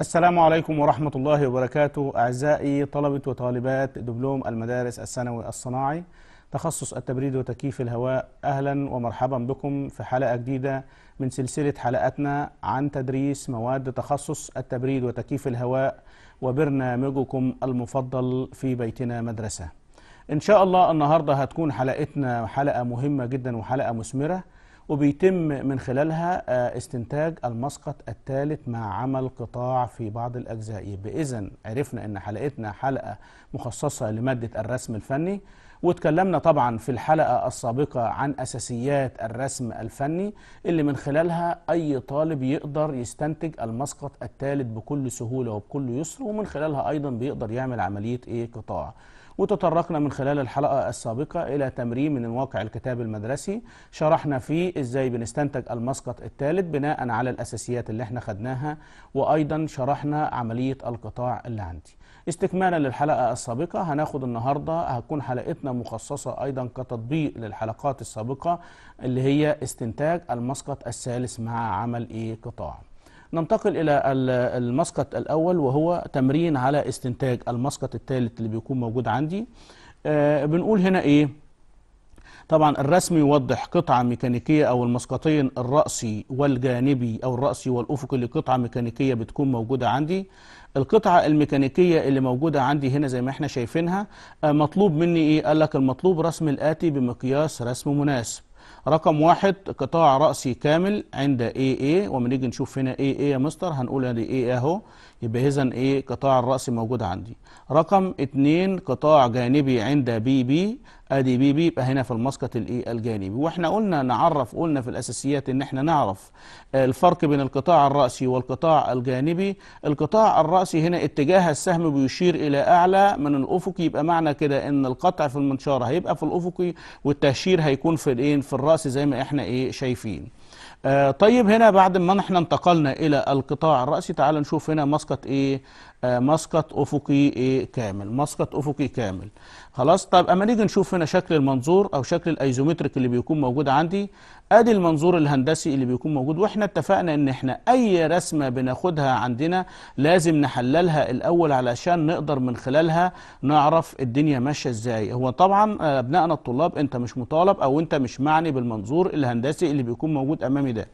السلام عليكم ورحمة الله وبركاته أعزائي طلبة وطالبات دبلوم المدارس الثانوي الصناعي تخصص التبريد وتكييف الهواء أهلا ومرحبا بكم في حلقة جديدة من سلسلة حلقاتنا عن تدريس مواد تخصص التبريد وتكييف الهواء وبرنامجكم المفضل في بيتنا مدرسة إن شاء الله النهاردة هتكون حلقتنا حلقة مهمة جدا وحلقة مثمرة وبيتم من خلالها آه، استنتاج المسقط الثالث مع عمل قطاع في بعض الأجزاء يبقى إذا عرفنا أن حلقتنا حلقة مخصصة لمادة الرسم الفني واتكلمنا طبعا في الحلقة السابقة عن أساسيات الرسم الفني اللي من خلالها أي طالب يقدر يستنتج المسقط الثالث بكل سهولة وبكل يسر ومن خلالها أيضا بيقدر يعمل عملية إيه قطاع وتطرقنا من خلال الحلقة السابقة إلى تمرين من واقع الكتاب المدرسي شرحنا فيه إزاي بنستنتج المسقط الثالث بناء على الأساسيات اللي احنا خدناها وأيضا شرحنا عملية القطاع اللي عندي استكمالا للحلقة السابقة هناخد النهاردة هتكون حلقتنا مخصصة أيضا كتطبيق للحلقات السابقة اللي هي استنتاج المسقط الثالث مع عمل إيه قطاع ننتقل إلى المسقط الأول وهو تمرين على استنتاج المسقط الثالث اللي بيكون موجود عندي آه، بنقول هنا إيه طبعا الرسم يوضح قطعة ميكانيكية أو المسقطين الرأسي والجانبي أو الرأسي والأفقي لقطعة ميكانيكية بتكون موجودة عندي القطعة الميكانيكية اللي موجودة عندي هنا زي ما احنا شايفينها آه، مطلوب مني إيه؟ قال لك المطلوب رسم الآتي بمقياس رسم مناسب رقم واحد قطاع رأسي كامل عند AA ومن نيجي نشوف هنا AA يا مستر هنقول ادي AA اهو يبقى إذا إيه قطاع الرأس موجود عندي رقم اتنين قطاع جانبي عند BB ادي بي بي يبقى هنا في المسقط الايه الجانبي واحنا قلنا نعرف قلنا في الاساسيات ان احنا نعرف الفرق بين القطاع الراسي والقطاع الجانبي القطاع الراسي هنا اتجاه السهم بيشير الى اعلى من الافقي يبقى معنى كده ان القطع في المنشاره هيبقى في الافقي والتهشير هيكون في الايه في الراس زي ما احنا ايه شايفين آه طيب هنا بعد ما احنا انتقلنا الى القطاع الرأسي تعال نشوف هنا مسقط ايه آه، مسقط افقي ايه كامل مسقط افقي كامل خلاص طب اما نيجي نشوف هنا شكل المنظور او شكل الايزومتريك اللي بيكون موجود عندي ادي المنظور الهندسي اللي بيكون موجود واحنا اتفقنا ان احنا اي رسمه بناخدها عندنا لازم نحللها الاول علشان نقدر من خلالها نعرف الدنيا ماشيه ازاي هو طبعا آه، ابنائنا الطلاب انت مش مطالب او انت مش معني بالمنظور الهندسي اللي بيكون موجود امامي ده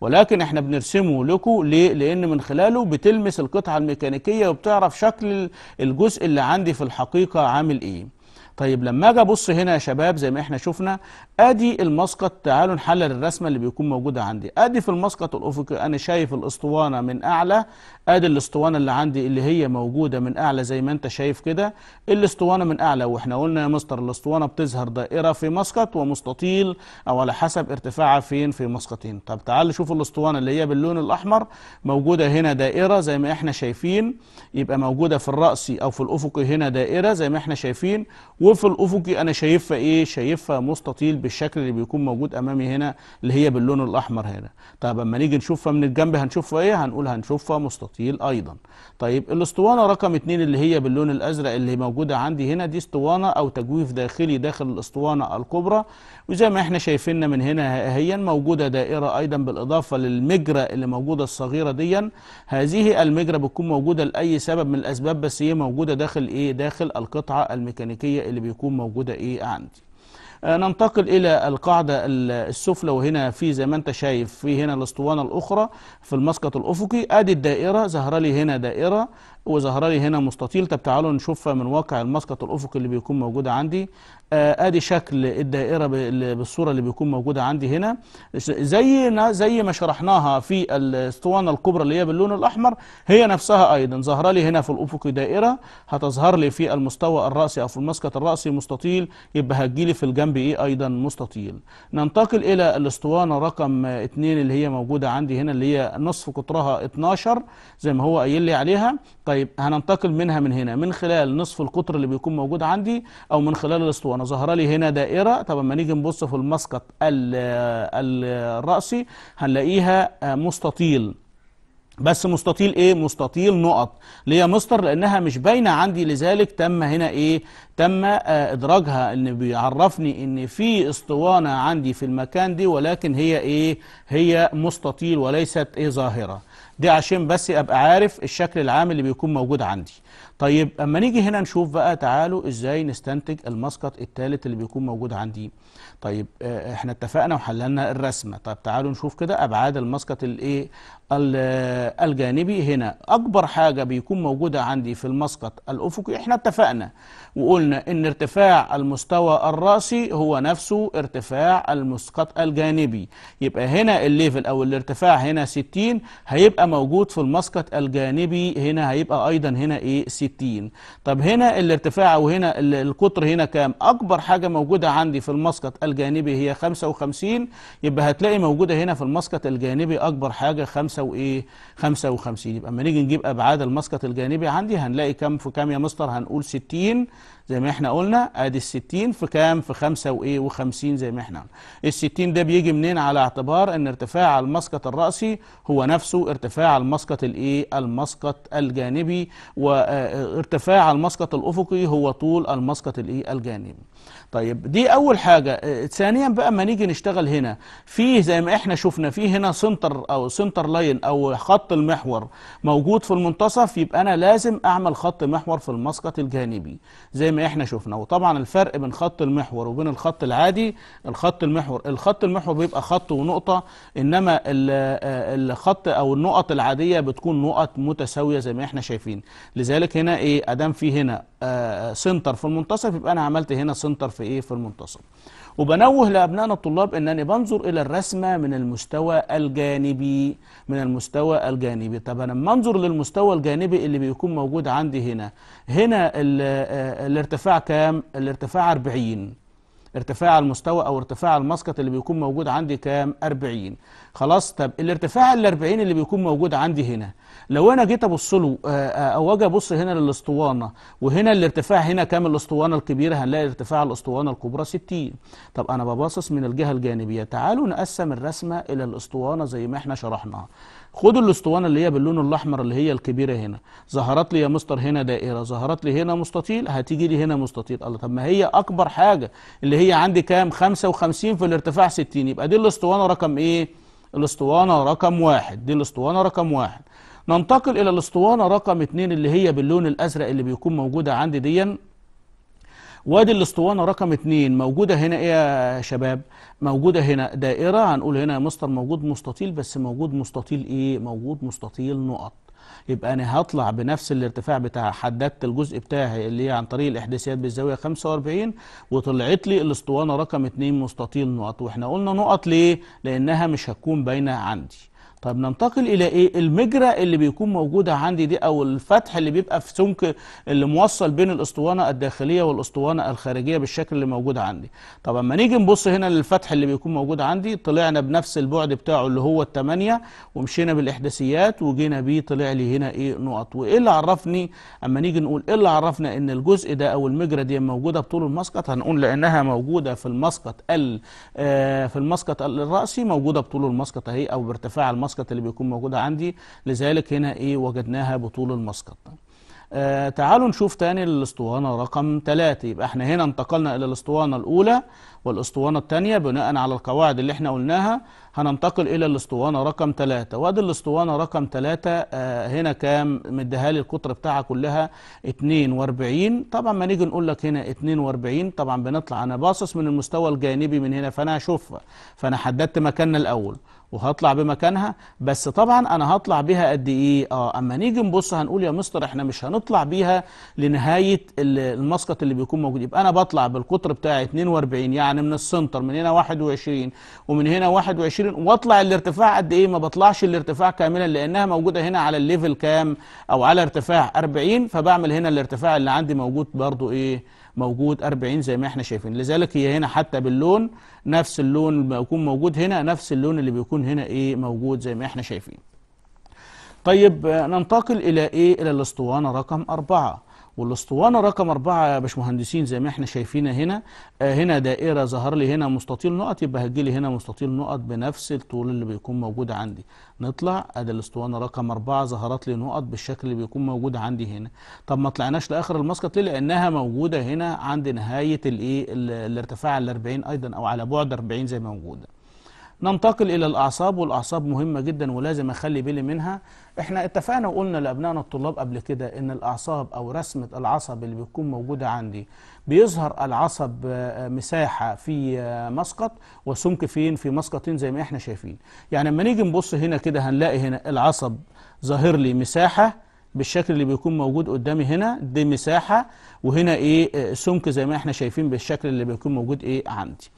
ولكن احنا بنرسمه لكم ليه؟ لان من خلاله بتلمس القطعة الميكانيكية وبتعرف شكل الجزء اللي عندي في الحقيقة عامل ايه طيب لما اجي ابص هنا يا شباب زي ما احنا شفنا ادي المسقط تعالوا نحلل الرسمه اللي بيكون موجوده عندي ادي في المسقط الافقي انا شايف الاسطوانه من اعلى ادي الاسطوانه اللي عندي اللي هي موجوده من اعلى زي ما انت شايف كده الاسطوانه من اعلى واحنا قلنا يا مستر الاسطوانه بتظهر دائره في مسقط ومستطيل او على حسب ارتفاعها فين في مسقطين طب تعال شوف الاسطوانه اللي هي باللون الاحمر موجوده هنا دائره زي ما احنا شايفين يبقى موجوده في الراسي او في الافقي هنا دائره زي ما احنا شايفين وفي الافقي انا شايفها ايه شايفها مستطيل بالشكل اللي بيكون موجود امامي هنا اللي هي باللون الاحمر هنا طب اما نيجي نشوفها من الجنب هنشوفها ايه هنقول هنشوفها مستطيل ستيل ايضا طيب الاسطوانه رقم اتنين اللي هي باللون الازرق اللي موجوده عندي هنا دي اسطوانه او تجويف داخلي داخل الاسطوانه الكبرى وزي ما احنا شايفيننا من هنا هي موجوده دائره ايضا بالاضافه للمجره اللي موجوده الصغيره دي هذه المجره بتكون موجوده لاي سبب من الاسباب بس هي موجوده داخل ايه داخل القطعه الميكانيكيه اللي بيكون موجوده ايه عندي آه، ننتقل إلى القاعدة السفلى وهنا في زي ما أنت شايف في هنا الاسطوانة الأخرى في المسقط الأفقي أدي الدائرة ظهر لي هنا دائرة وظهر لي هنا مستطيل طب تعالوا نشوفها من واقع المسقط الافقي اللي بيكون موجود عندي آه، ادي شكل الدائره بالصوره اللي بيكون موجوده عندي هنا زي زي ما شرحناها في الاسطوانه الكبرى اللي هي باللون الاحمر هي نفسها ايضا ظهر لي هنا في الافقي دائره هتظهر لي في المستوى الراسي او في المسقط الراسي مستطيل يبقى هتجي لي في الجنب ايه ايضا مستطيل ننتقل الى الاسطوانه رقم 2 اللي هي موجوده عندي هنا اللي هي نصف قطرها 12 زي ما هو قايل لي عليها طيب طيب هننتقل منها من هنا من خلال نصف القطر اللي بيكون موجود عندي او من خلال الاسطوانه ظهر لي هنا دائره طب اما نيجي نبص في المسقط الراسي هنلاقيها مستطيل بس مستطيل ايه مستطيل نقط ليه مستر لانها مش باينه عندي لذلك تم هنا ايه تم آه، ادراجها ان بيعرفني ان في اسطوانه عندي في المكان دي ولكن هي ايه هي مستطيل وليست ايه ظاهره دي عشان بس ابقى عارف الشكل العام اللي بيكون موجود عندي طيب اما نيجي هنا نشوف بقى تعالوا ازاي نستنتج المسقط الثالث اللي بيكون موجود عندي طيب آه، آه، احنا اتفقنا وحللنا الرسمه طيب تعالوا نشوف كده ابعاد المسقط الايه آه، الجانبي هنا اكبر حاجه بيكون موجوده عندي في المسقط الافقي احنا اتفقنا وقلنا إن ارتفاع المستوى الرأسي هو نفسه ارتفاع المسقط الجانبي يبقى هنا الليفل أو الارتفاع هنا 60 هيبقى موجود في المسقط الجانبي هنا هيبقى أيضا هنا إيه 60 طب هنا الارتفاع وهنا القطر هنا كام أكبر حاجة موجودة عندي في المسقط الجانبي هي 55 يبقى هتلاقي موجودة هنا في المسقط الجانبي أكبر حاجة 5 وإيه 55 يبقى أما نيجي نجيب أبعاد المسقط الجانبي عندي هنلاقي كام في كام يا مستر هنقول 60 زي ما احنا قلنا ادي الستين في كام في خمسة وايه وخمسين زي ما احنا قلنا الستين ده بيجي منين على اعتبار ان ارتفاع المسقط الرأسي هو نفسه ارتفاع المسقط الايه المسقط الجانبي وارتفاع المسقط الافقي هو طول المسقط الايه الجانبي طيب دي أول حاجة آه، ثانيا بقى ما نيجي نشتغل هنا فيه زي ما احنا شفنا فيه هنا سنتر أو سنتر لاين أو خط المحور موجود في المنتصف يبقى أنا لازم أعمل خط محور في المسقط الجانبي زي ما احنا شفنا وطبعا الفرق بين خط المحور وبين الخط العادي الخط المحور الخط المحور بيبقى خط ونقطة إنما آه، الخط أو النقط العادية بتكون نقط متساوية زي ما احنا شايفين لذلك هنا إيه أدام في هنا آه، سنتر في المنتصف يبقى أنا عملت هنا سنتر في ايه في المنتصف وبنوه لابنائنا الطلاب انني بنظر الى الرسمه من المستوى الجانبي من المستوى الجانبي طب انا لما انظر للمستوى الجانبي اللي بيكون موجود عندي هنا هنا آه، الارتفاع كام الارتفاع 40 ارتفاع المستوى او ارتفاع المسقط اللي بيكون موجود عندي كام 40 خلاص طب الارتفاع ال 40 اللي بيكون موجود عندي هنا لو انا جيت ابص له آه، آه، او اجي ابص هنا للاسطوانه وهنا الارتفاع هنا كام الاسطوانه الكبيره هنلاقي ارتفاع الاسطوانه الكبرى 60 طب انا بباصص من الجهه الجانبيه تعالوا نقسم الرسمه الى الاسطوانه زي ما احنا شرحناها خدوا الاسطوانه اللي هي باللون الاحمر اللي هي الكبيره هنا ظهرت لي يا مستر هنا دائره ظهرت لي هنا مستطيل هتيجي لي هنا مستطيل الله طب ما هي اكبر حاجه اللي هي عندي كام 55 في الارتفاع 60 يبقى دي الاسطوانه رقم ايه الاسطوانه رقم واحد دي الاسطوانه رقم واحد ننتقل الى الاسطوانه رقم اتنين اللي هي باللون الازرق اللي بيكون موجوده عندي ديا وادي الاسطوانه رقم اتنين موجوده هنا ايه يا شباب موجوده هنا دائره هنقول هنا يا مستر موجود مستطيل بس موجود مستطيل ايه موجود مستطيل نقط يبقى انا هطلع بنفس الارتفاع بتاع حددت الجزء بتاعي اللي هي عن طريق الاحداثيات بالزاويه 45 وطلعت لي الاسطوانه رقم 2 مستطيل نقط واحنا قلنا نقط ليه لانها مش هتكون باينه عندي طب ننتقل الى ايه المجرى اللي بيكون موجوده عندي دي او الفتح اللي بيبقى في سمك اللي موصل بين الاسطوانه الداخليه والاسطوانه الخارجيه بالشكل اللي موجود عندي طب اما نيجي نبص هنا للفتح اللي بيكون موجود عندي طلعنا بنفس البعد بتاعه اللي هو التمانية ومشينا بالاحداثيات وجينا بيه طلع لي هنا ايه نقط وايه اللي عرفني اما نيجي نقول ايه اللي عرفنا ان الجزء ده او المجرى دي موجوده بطول المسقط هنقول لانها موجوده في المسقط ال آه، في المسقط الراسي موجوده بطول المسقط اهي او بارتفاع المسقط المسقط اللي بيكون موجودة عندي لذلك هنا ايه وجدناها بطول المسقط آه تعالوا نشوف تاني الاسطوانة رقم ثلاثة يبقى احنا هنا انتقلنا الى الاسطوانة الاولى والاسطوانة الثانية بناء على القواعد اللي احنا قلناها هننتقل الى الاسطوانة رقم ثلاثة وادي الاسطوانة رقم ثلاثة آه هنا كام مدهالي لي القطر بتاعها كلها 42 طبعا ما نيجي نقول لك هنا 42 طبعا بنطلع انا باصص من المستوى الجانبي من هنا فانا هشوفها فانا حددت مكاننا الاول وهطلع بمكانها بس طبعا انا هطلع بيها قد ايه اه اما نيجي نبص هنقول يا مستر احنا مش هنطلع بيها لنهايه المسقط اللي بيكون موجود يبقى انا بطلع بالقطر بتاع 42 يعني من السنتر من هنا 21 ومن هنا 21 واطلع الارتفاع قد ايه ما بطلعش الارتفاع كاملا لانها موجوده هنا على الليفل كام او على ارتفاع 40 فبعمل هنا الارتفاع اللي عندي موجود برضو ايه موجود 40 زي ما احنا شايفين لذلك هي هنا حتى باللون نفس اللون اللي بيكون موجود هنا نفس اللون اللي بيكون هنا ايه موجود زي ما احنا شايفين طيب ننتقل الى ايه الى الاسطوانه رقم 4 والاسطوانة رقم أربعة يا باشمهندسين زي ما احنا شايفينها هنا آه هنا دائرة ظهر لي هنا مستطيل نقط يبقى هتجي لي هنا مستطيل نقط بنفس الطول اللي بيكون موجود عندي نطلع ادي الاسطوانة رقم أربعة ظهرت لي نقط بالشكل اللي بيكون موجود عندي هنا طب ما طلعناش لآخر المسقط ليه لأنها موجودة هنا عند نهاية الايه الارتفاع ال 40 أيضا أو على بعد 40 زي ما موجودة ننتقل إلى الأعصاب والأعصاب مهمة جدا ولازم أخلي بالي منها إحنا اتفقنا وقلنا لأبنائنا الطلاب قبل كده إن الأعصاب أو رسمة العصب اللي بتكون موجودة عندي بيظهر العصب آه، مساحة في آه، مسقط وسمك فين في مسقطين زي ما إحنا شايفين يعني لما نيجي نبص هنا كده هنلاقي هنا العصب ظاهر لي مساحة بالشكل اللي بيكون موجود قدامي هنا دي مساحة وهنا ايه آه، سمك زي ما احنا شايفين بالشكل اللي بيكون موجود ايه عندي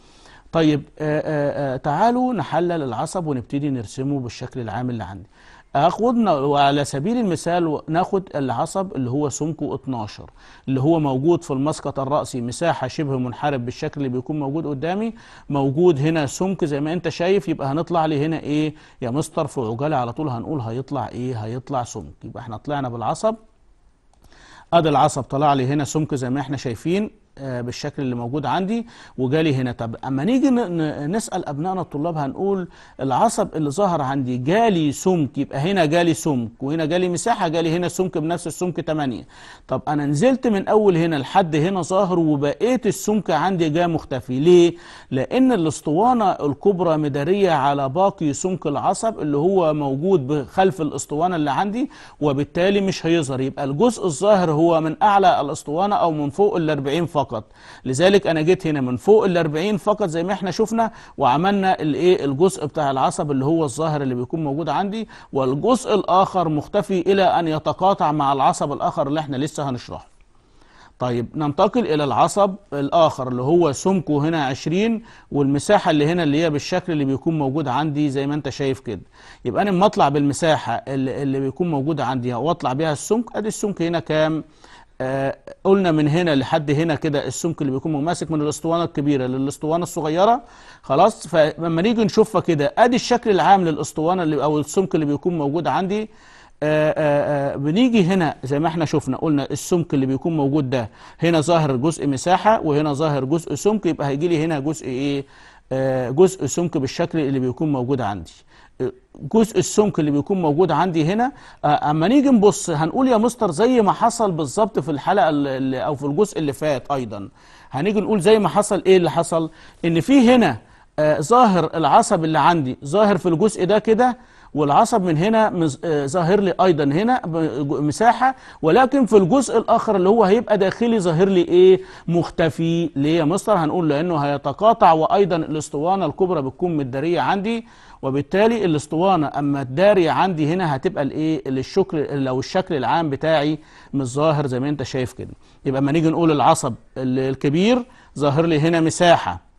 طيب آآ آه، آآ آه، آه، تعالوا نحلل العصب ونبتدي نرسمه بالشكل العام اللي عندي أخذنا وعلى سبيل المثال ناخد العصب اللي هو سمكه 12 اللي هو موجود في المسقط الرأسي مساحة شبه منحرف بالشكل اللي بيكون موجود قدامي موجود هنا سمك زي ما انت شايف يبقى هنطلع لي هنا ايه يا مستر في عجالة على طول هنقول هيطلع ايه هيطلع سمك يبقى احنا طلعنا بالعصب ادي العصب طلع لي هنا سمك زي ما احنا شايفين آه، بالشكل اللي موجود عندي وجالي هنا طب اما نيجي نسال ابنائنا الطلاب هنقول العصب اللي ظهر عندي جالي سمك يبقى هنا جالي سمك وهنا جالي مساحه جالي هنا سمك بنفس السمك 8 طب انا نزلت من اول هنا لحد هنا ظاهر وبقيت السمك عندي جاي مختفي ليه لان الاسطوانه الكبرى مداريه على باقي سمك العصب اللي هو موجود خلف الاسطوانه اللي عندي وبالتالي مش هيظهر يبقى الجزء الظاهر هو من اعلى الاسطوانه او من فوق ال 40 فقط فقط لذلك انا جيت هنا من فوق ال 40 فقط زي ما احنا شفنا وعملنا الايه الجزء بتاع العصب اللي هو الظاهر اللي بيكون موجود عندي والجزء الاخر مختفي الى ان يتقاطع مع العصب الاخر اللي احنا لسه هنشرحه طيب ننتقل إلى العصب الآخر اللي هو سمكه هنا 20 والمساحة اللي هنا اللي هي بالشكل اللي بيكون موجود عندي زي ما أنت شايف كده يبقى أنا لما أطلع بالمساحة اللي, اللي بيكون موجود عندي وأطلع بيها السمك أدي السمك هنا كام؟ آه قلنا من هنا لحد هنا كده السمك اللي بيكون ماسك من الاسطوانه الكبيره للاسطوانه الصغيره خلاص فلما نيجي نشوفها كده ادي الشكل العام للاسطوانه اللي او السمك اللي بيكون موجود عندي آآ آه، آآ آه، آه، بنيجي هنا زي ما احنا شفنا قلنا السمك اللي بيكون موجود ده هنا ظاهر جزء مساحه وهنا ظاهر جزء سمك يبقى هيجي لي هنا جزء ايه جزء سمك بالشكل اللي بيكون موجود عندي جزء السمك اللي بيكون موجود عندي هنا آه، اما نيجي نبص هنقول يا مستر زي ما حصل بالظبط في الحلقه اللي او في الجزء اللي فات ايضا هنيجي نقول زي ما حصل ايه اللي حصل ان في هنا آه، ظاهر العصب اللي عندي ظاهر في الجزء ده كده والعصب من هنا آه، ظاهر لي ايضا هنا مساحه ولكن في الجزء الاخر اللي هو هيبقى داخلي ظاهر لي ايه مختفي ليه يا مستر هنقول لانه هيتقاطع وايضا الاسطوانه الكبرى بتكون متداريه عندي وبالتالي الاسطوانه اما الداريه عندي هنا هتبقى الايه الشكل لو الشكل العام بتاعي مش ظاهر زي ما انت شايف كده يبقى اما نيجي نقول العصب الكبير ظاهر لي هنا مساحه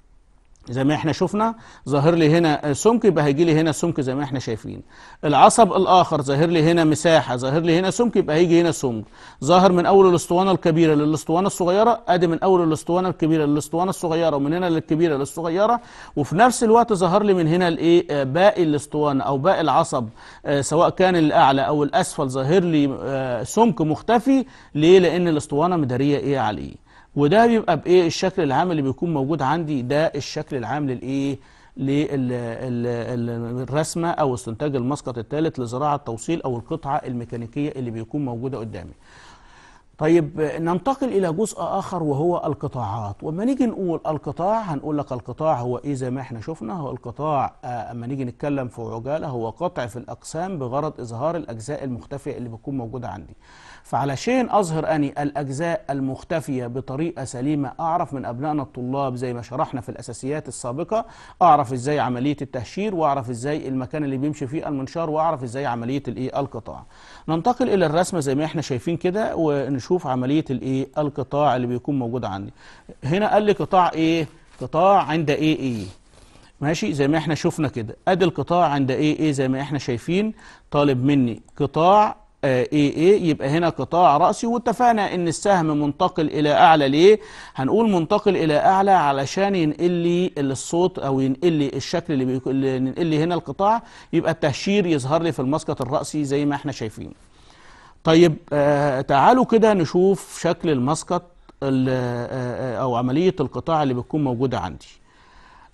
زي ما احنا شفنا ظاهر لي هنا آه، سمك يبقى هيجي لي هنا سمك زي ما احنا شايفين العصب الاخر ظاهر لي هنا مساحه ظاهر لي هنا سمك يبقى هيجي هنا سمك ظاهر من اول الاسطوانه الكبيره للاسطوانه الصغيره ادي من اول الاسطوانه الكبيره للاسطوانه الصغيره ومن هنا للكبيره للصغيره وفي نفس الوقت ظهر لي من هنا الايه آه، باقي الاسطوانه او باقي العصب آه، سواء كان الاعلى او الاسفل ظاهر لي سمك مختفي ليه لان الاسطوانه مداريه ايه عليه وده بيبقى بايه الشكل العام اللي بيكون موجود عندي ده الشكل العام للايه للرسمه او استنتاج المسقط الثالث لزراعه التوصيل او القطعه الميكانيكيه اللي بيكون موجوده قدامي طيب ننتقل الى جزء اخر وهو القطاعات وما نيجي نقول القطاع هنقول لك القطاع هو ايه زي ما احنا شفنا هو القطاع آه، اما نيجي نتكلم في عجاله هو قطع في الاقسام بغرض اظهار الاجزاء المختفيه اللي بتكون موجوده عندي فعلشان أظهر أني الأجزاء المختفية بطريقة سليمة أعرف من أبنائنا الطلاب زي ما شرحنا في الأساسيات السابقة أعرف إزاي عملية التهشير وأعرف إزاي المكان اللي بيمشي فيه المنشار وأعرف إزاي عملية الإيه القطاع ننتقل إلى الرسمة زي ما إحنا شايفين كده ونشوف عملية الإيه القطاع اللي بيكون موجود عندي هنا قال لي قطاع إيه قطاع عند إيه إيه ماشي زي ما احنا شفنا كده ادي القطاع عند ايه ايه زي ما احنا شايفين طالب مني قطاع اي آه، اي إيه، يبقى هنا قطاع رأسي واتفقنا ان السهم منتقل الى اعلى ليه هنقول منتقل الى اعلى علشان ينقل لي الصوت او ينقل لي الشكل اللي, بيك... اللي ينقل لي هنا القطاع يبقى التهشير يظهر لي في المسقط الرأسي زي ما احنا شايفين طيب آه تعالوا كده نشوف شكل المسقط آه، آه، او عملية القطاع اللي بتكون موجودة عندي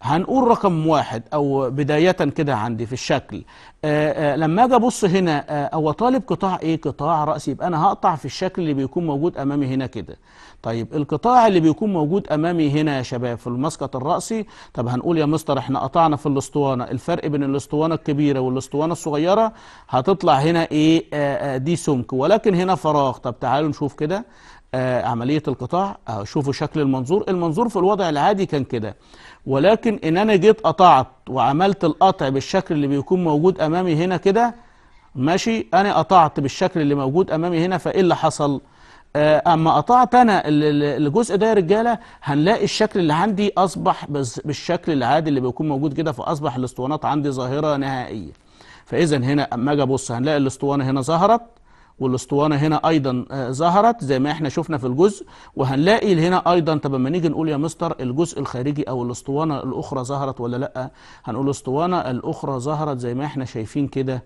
هنقول رقم واحد او بدايه كده عندي في الشكل آآ آه، آآ آه، لما اجي ابص هنا آه، هو طالب قطاع ايه قطاع راسي يبقى انا هقطع في الشكل اللي بيكون موجود امامي هنا كده طيب القطاع اللي بيكون موجود امامي هنا يا شباب في المسقط الراسي طب هنقول يا مستر احنا قطعنا في الاسطوانه الفرق بين الاسطوانه الكبيره والاسطوانه الصغيره هتطلع هنا ايه آآ دي سمك ولكن هنا فراغ طب تعالوا نشوف كده عمليه القطاع شوفوا شكل المنظور المنظور في الوضع العادي كان كده ولكن ان انا جيت قطعت وعملت القطع بالشكل اللي بيكون موجود امامي هنا كده ماشي انا قطعت بالشكل اللي موجود امامي هنا فايه اللي حصل آه، اما قطعت انا الجزء ده يا رجاله هنلاقي الشكل اللي عندي اصبح بالشكل العادي اللي بيكون موجود كده فاصبح الاسطوانات عندي ظاهره نهائيه فاذا هنا اما اجي ابص هنلاقي الاسطوانه هنا ظهرت والاسطوانه هنا ايضا آه، ظهرت زي ما احنا شفنا في الجزء وهنلاقي هنا ايضا طب لما نيجي نقول يا مستر الجزء الخارجي او الاسطوانه الاخرى ظهرت ولا لا هنقول الاسطوانه الاخرى ظهرت زي ما احنا شايفين كده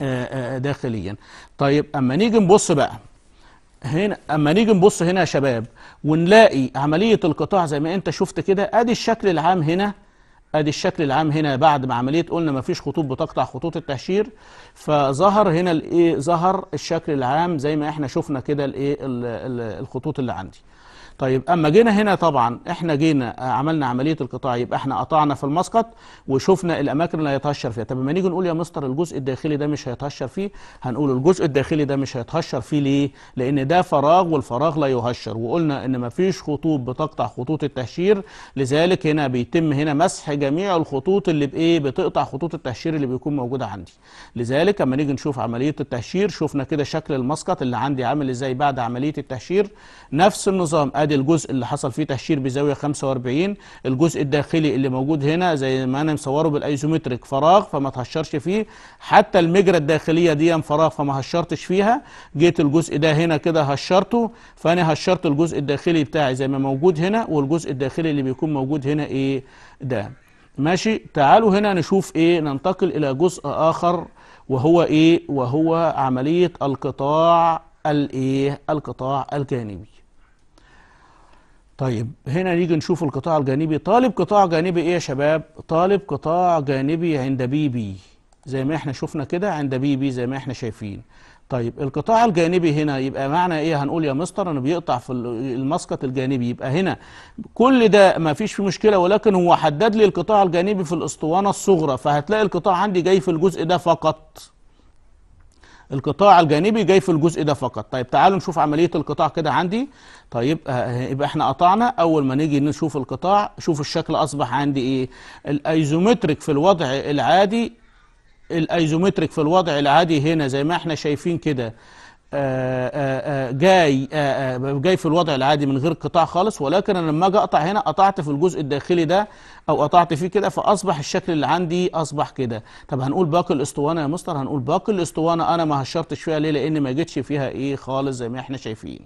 آه، آه، داخليا طيب اما نيجي نبص بقى هنا اما نيجي نبص هنا يا شباب ونلاقي عمليه القطاع زي ما انت شفت كده ادي الشكل العام هنا ادي الشكل العام هنا بعد ما عمليه قلنا ما فيش خطوط بتقطع خطوط التهشير فظهر هنا الايه ظهر الشكل العام زي ما احنا شفنا كده الايه الخطوط اللي عندي طيب أما جينا هنا طبعا إحنا جينا آه، عملنا عملية القطاع يبقى إحنا قطعنا في المسقط وشفنا الأماكن اللي هيتهشر فيها طب لما نيجي نقول يا مستر الجزء الداخلي ده مش هيتهشر فيه هنقول الجزء الداخلي ده مش هيتهشر فيه ليه؟ لأن ده فراغ والفراغ لا يهشر وقلنا إن مفيش خطوط بتقطع خطوط التهشير لذلك هنا بيتم هنا مسح جميع الخطوط اللي بإيه بتقطع خطوط التهشير اللي بيكون موجودة عندي لذلك اما نيجي نشوف عملية التهشير شفنا كده شكل المسقط اللي عندي عامل إزاي بعد عملية التهشير نفس النظام ادي الجزء اللي حصل فيه تهشير بزاويه 45 الجزء الداخلي اللي موجود هنا زي ما انا مصوره بالايزومتريك فراغ فما تهشرش فيه حتى المجرى الداخليه دي فراغ فما هشرتش فيها جيت الجزء ده هنا كده هشرته فانا هشرت الجزء الداخلي بتاعي زي ما موجود هنا والجزء الداخلي اللي بيكون موجود هنا ايه ده ماشي تعالوا هنا نشوف ايه ننتقل الى جزء اخر وهو ايه وهو عمليه القطاع الايه القطاع الجانبي طيب هنا نيجي نشوف القطاع الجانبي طالب قطاع جانبي ايه يا شباب طالب قطاع جانبي عند بي بي زي ما احنا شفنا كده عند بي بي زي ما احنا شايفين طيب القطاع الجانبي هنا يبقى معنى ايه هنقول يا مستر انه بيقطع في المسقط الجانبي يبقى هنا كل ده ما فيش فيه مشكله ولكن هو حدد لي القطاع الجانبي في الاسطوانه الصغرى فهتلاقي القطاع عندي جاي في الجزء ده فقط القطاع الجانبي جاي في الجزء ده فقط طيب تعالوا نشوف عمليه القطاع كده عندي طيب آه، آه، يبقى احنا قطعنا اول ما نيجي نشوف القطاع شوف الشكل اصبح عندي ايه الايزومتريك في الوضع العادي الايزومتريك في الوضع العادي هنا زي ما احنا شايفين كده آه، آه، آه، جاي جاي في الوضع العادي من غير قطاع خالص ولكن انا لما اجي اقطع هنا قطعت في الجزء الداخلي ده او قطعت فيه كده فاصبح الشكل اللي عندي اصبح كده طب هنقول باقي الاسطوانه يا مستر هنقول باقي الاسطوانه انا ما هشرتش فيها ليه لان ما جتش فيها ايه خالص زي ما احنا شايفين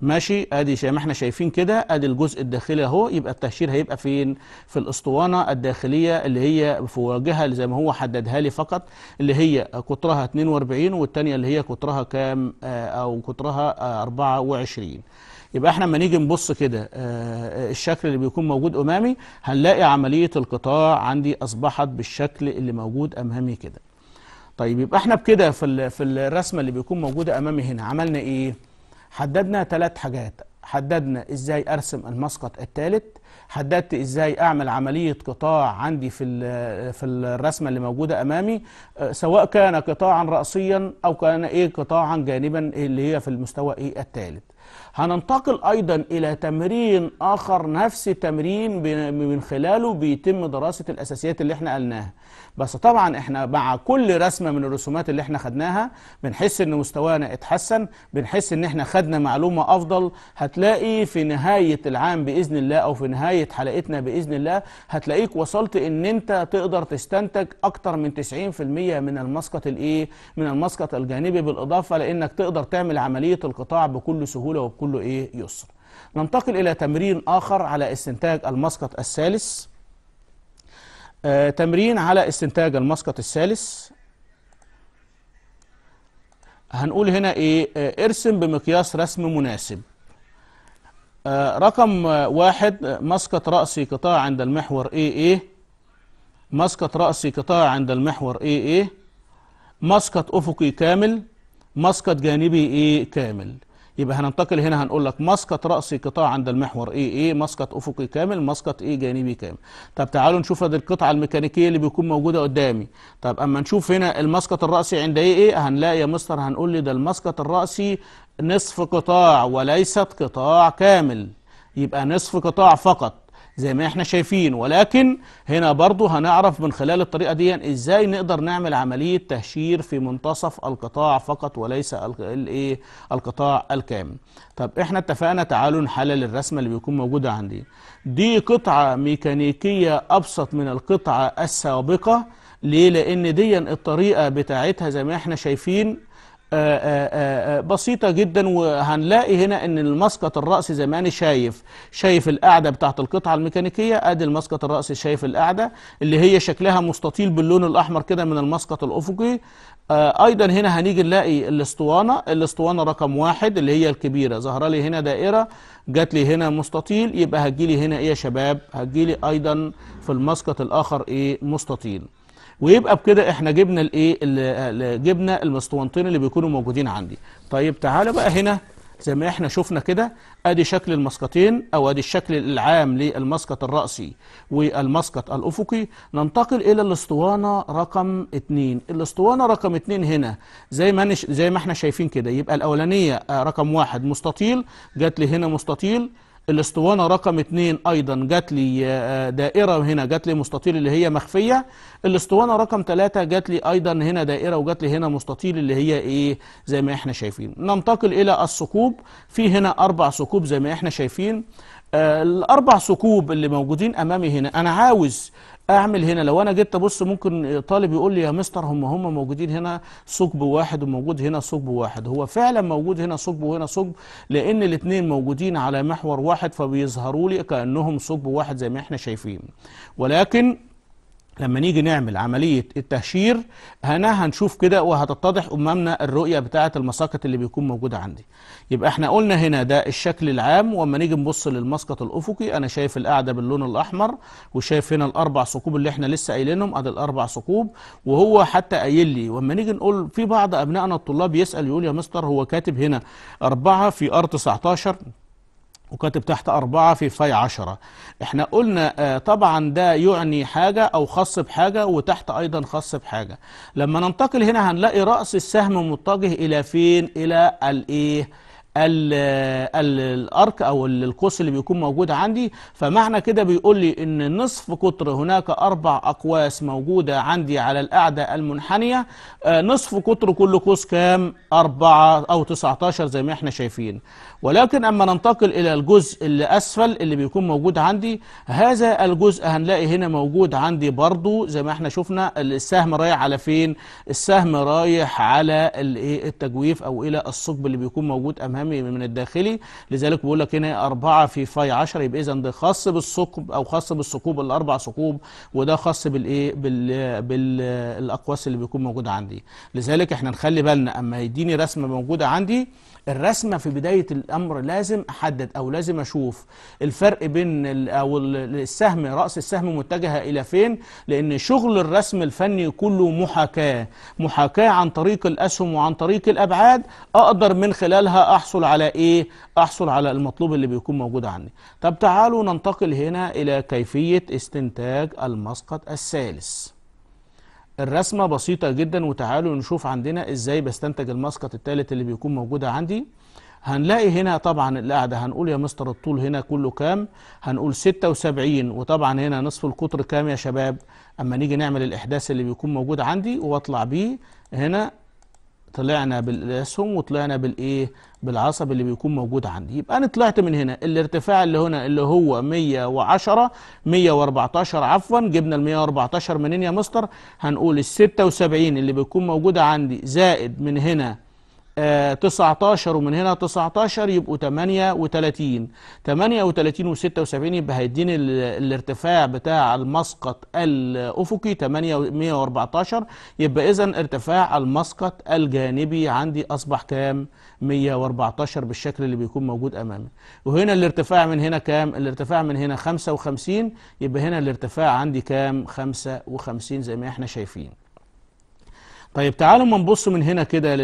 ماشي ادي زي ما احنا شايفين كده ادي الجزء الداخلي اهو يبقى التهشير هيبقى فين في الاسطوانه الداخليه اللي هي في واجهه زي ما هو حددها لي فقط اللي هي قطرها 42 والثانيه اللي هي قطرها كام آه، او قطرها 24 يبقى احنا لما نيجي نبص كده آه، آه، الشكل اللي بيكون موجود امامي هنلاقي عمليه القطاع عندي اصبحت بالشكل اللي موجود امامي كده طيب يبقى احنا بكده في في الرسمه اللي بيكون موجوده امامي هنا عملنا ايه حددنا ثلاث حاجات حددنا ازاي ارسم المسقط الثالث حددت ازاي اعمل عمليه قطاع عندي في في الرسمه اللي موجوده امامي آه، سواء كان قطاعا راسيا او كان ايه قطاعا جانبا إيه اللي هي في المستوى ايه الثالث هننتقل ايضا الى تمرين اخر نفس التمرين من خلاله بيتم دراسه الاساسيات اللي احنا قلناها بس طبعا احنا مع كل رسمه من الرسومات اللي احنا خدناها بنحس ان مستوانا اتحسن بنحس ان احنا خدنا معلومه افضل هتلاقي في نهايه العام باذن الله او في نهايه حلقتنا باذن الله هتلاقيك وصلت ان انت تقدر تستنتج اكتر من 90% من المسقط الايه من المسقط الجانبي بالاضافه لانك تقدر تعمل عمليه القطاع بكل سهوله وبكل ايه يسر ننتقل الى تمرين اخر على استنتاج المسقط الثالث آه، تمرين على استنتاج المسقط الثالث هنقول هنا ايه آه، ارسم بمقياس رسم مناسب آه، رقم واحد مسقط رأسي قطاع عند المحور AA إيه إيه؟ مسقط رأسي قطاع عند المحور AA إيه مسقط أفقي كامل مسقط جانبي A كامل يبقى هننتقل هنا هنقول لك مسقط رأسي قطاع عند المحور ايه ايه مسقط أفقي كامل مسقط ايه جانبي كامل طب تعالوا نشوف هذه القطعة الميكانيكية اللي بيكون موجودة قدامي طب أما نشوف هنا المسقط الرأسي عند ايه ايه هنلاقي يا مستر هنقول لي ده المسقط الرأسي نصف قطاع وليست قطاع كامل يبقى نصف قطاع فقط زي ما احنا شايفين ولكن هنا برضو هنعرف من خلال الطريقة دي ازاي نقدر نعمل عملية تهشير في منتصف القطاع فقط وليس الايه القطاع الكامل طب احنا اتفقنا تعالوا نحلل الرسمة اللي بيكون موجودة عندي دي قطعة ميكانيكية ابسط من القطعة السابقة ليه لان دي الطريقة بتاعتها زي ما احنا شايفين آه، آه، آه، بسيطة جدا وهنلاقي هنا ان المسقط الرأس زي ما انا شايف شايف القاعدة بتاعت القطعة الميكانيكية ادي المسقط الرأس شايف القاعدة اللي هي شكلها مستطيل باللون الاحمر كده من المسقط الافقي ايضا هنا هنيجي نلاقي الاسطوانة الاسطوانة رقم واحد اللي هي الكبيرة ظهر لي هنا دائرة جات لي هنا مستطيل يبقى هتجيلي هنا ايه يا شباب هتجيلي ايضا في المسقط الاخر ايه مستطيل ويبقى بكده احنا جبنا الايه جبنا المسطوانتين اللي بيكونوا موجودين عندي طيب تعالى بقى هنا زي ما احنا شفنا كده ادي شكل المسقطين او ادي الشكل العام للمسقط الرأسي والمسقط الافقي ننتقل الى الاسطوانة رقم اثنين الاسطوانة رقم اثنين هنا زي ما زي ما احنا شايفين كده يبقى الاولانية آه، رقم واحد مستطيل جات لي هنا مستطيل الاسطوانة رقم اتنين ايضا جات لي آه، دائرة هنا جات لي مستطيل اللي هي مخفية الاسطوانة رقم تلاتة جات لي ايضا هنا دائرة وجات لي هنا مستطيل اللي هي ايه زي ما احنا شايفين ننتقل الى الثقوب في هنا اربع ثقوب زي ما احنا شايفين آه، الاربع ثقوب اللي موجودين امامي هنا انا عاوز اعمل هنا لو انا جيت ابص ممكن طالب يقول لي يا مستر هم هم موجودين هنا ثقب واحد وموجود هنا ثقب واحد هو فعلا موجود هنا ثقب وهنا ثقب لان الاثنين موجودين على محور واحد فبيظهروا لي كانهم ثقب واحد زي ما احنا شايفين ولكن لما نيجي نعمل عملية التهشير هنا هنشوف كده وهتتضح أمامنا الرؤية بتاعة المساقط اللي بيكون موجودة عندي يبقى احنا قلنا هنا ده الشكل العام وما نيجي نبص للمسقط الأفقي أنا شايف القاعدة باللون الأحمر وشايف هنا الأربع ثقوب اللي احنا لسه قايلينهم أدي الأربع ثقوب وهو حتى قايل لي وما نيجي نقول في بعض أبنائنا الطلاب يسأل يقول يا مستر هو كاتب هنا أربعة في أر 19 وكاتب تحت أربعة في فاي عشرة احنا قلنا آه، طبعا ده يعني حاجة أو خاص بحاجة وتحت أيضا خاص بحاجة لما ننتقل هنا هنلاقي رأس السهم متجه إلى فين إلى الإيه الارك او القوس اللي بيكون موجود عندي فمعنى كده بيقول لي ان نصف قطر هناك اربع اقواس موجوده عندي على القاعده المنحنيه آه، نصف قطر كل قوس كام أربعة او 19 زي ما احنا شايفين ولكن اما ننتقل الى الجزء اللي اسفل اللي بيكون موجود عندي هذا الجزء هنلاقي هنا موجود عندي برضو زي ما احنا شفنا السهم رايح على فين السهم رايح على إيه؟ التجويف او الى الثقب اللي بيكون موجود امامي العامي من الداخلي لذلك بقول لك هنا 4 في فاي 10 يبقى اذا ده خاص بالثقب او خاص بالثقوب الاربع ثقوب وده خاص بالايه بال إيه؟ بالاقواس اللي بيكون موجوده عندي لذلك احنا نخلي بالنا اما يديني رسمه موجوده عندي الرسمه في بدايه الامر لازم احدد او لازم اشوف الفرق بين او السهم راس السهم متجهه الى فين لان شغل الرسم الفني كله محاكاه محاكاه عن طريق الاسهم وعن طريق الابعاد اقدر من خلالها احصل على ايه احصل على المطلوب اللي بيكون موجود عندي طب تعالوا ننتقل هنا الى كيفيه استنتاج المسقط الثالث الرسمة بسيطة جدا وتعالوا نشوف عندنا ازاي بستنتج المسقط الثالث اللي بيكون موجودة عندي هنلاقي هنا طبعا القاعدة هنقول يا مستر الطول هنا كله كام هنقول 76 وطبعا هنا نصف القطر كام يا شباب اما نيجي نعمل الاحداث اللي بيكون موجود عندي واطلع بيه هنا طلعنا بالاسهم وطلعنا بالايه بالعصب اللي بيكون موجود عندي يبقى انا طلعت من هنا الارتفاع اللي هنا اللي هو 110 114 عفوا جبنا ال 114 منين يا مستر هنقول ال 76 اللي بيكون موجوده عندي زائد من هنا 19 ومن هنا 19 يبقوا 38 38 و 76 يبقى هيديني الارتفاع بتاع المسقط الافقي 814 يبقى اذا ارتفاع المسقط الجانبي عندي اصبح كام 114 بالشكل اللي بيكون موجود امامي وهنا الارتفاع من هنا كام الارتفاع من هنا 55 يبقى هنا الارتفاع عندي كام 55 زي ما احنا شايفين طيب تعالوا ما نبص من هنا كده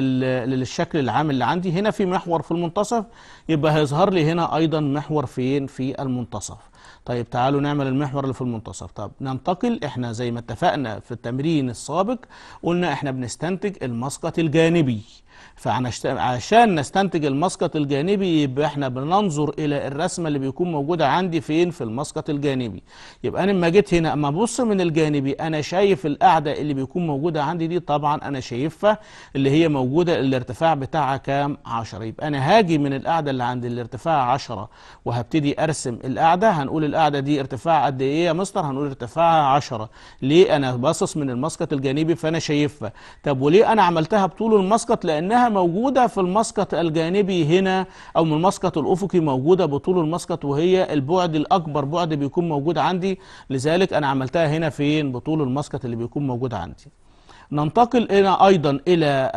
للشكل العام اللي عندي هنا في محور في المنتصف يبقى هيظهر لي هنا أيضا محور فين في المنتصف طيب تعالوا نعمل المحور اللي في المنتصف طب ننتقل احنا زي ما اتفقنا في التمرين السابق قلنا احنا بنستنتج المسقط الجانبي فعشان نستنتج المسقط الجانبي يبقى احنا بننظر الى الرسمه اللي بيكون موجوده عندي فين في المسقط الجانبي يبقى انا لما جيت هنا اما ابص من الجانبي انا شايف القاعده اللي بيكون موجوده عندي دي طبعا انا شايفها اللي هي موجوده الارتفاع بتاعها كام 10 يبقى انا هاجي من القاعده اللي عند الارتفاع 10 وهبتدي ارسم القاعده هنقول القاعده دي ارتفاع قد ايه يا مستر هنقول ارتفاعها 10 ليه انا باصص من المسقط الجانبي فانا شايفها طب وليه انا عملتها بطول المسقط لانها موجودة في المسقط الجانبي هنا أو من المسقط الأفقي موجودة بطول المسقط وهي البعد الأكبر بعد بيكون موجود عندي لذلك أنا عملتها هنا فين بطول المسقط اللي بيكون موجود عندي ننتقل هنا أيضا إلى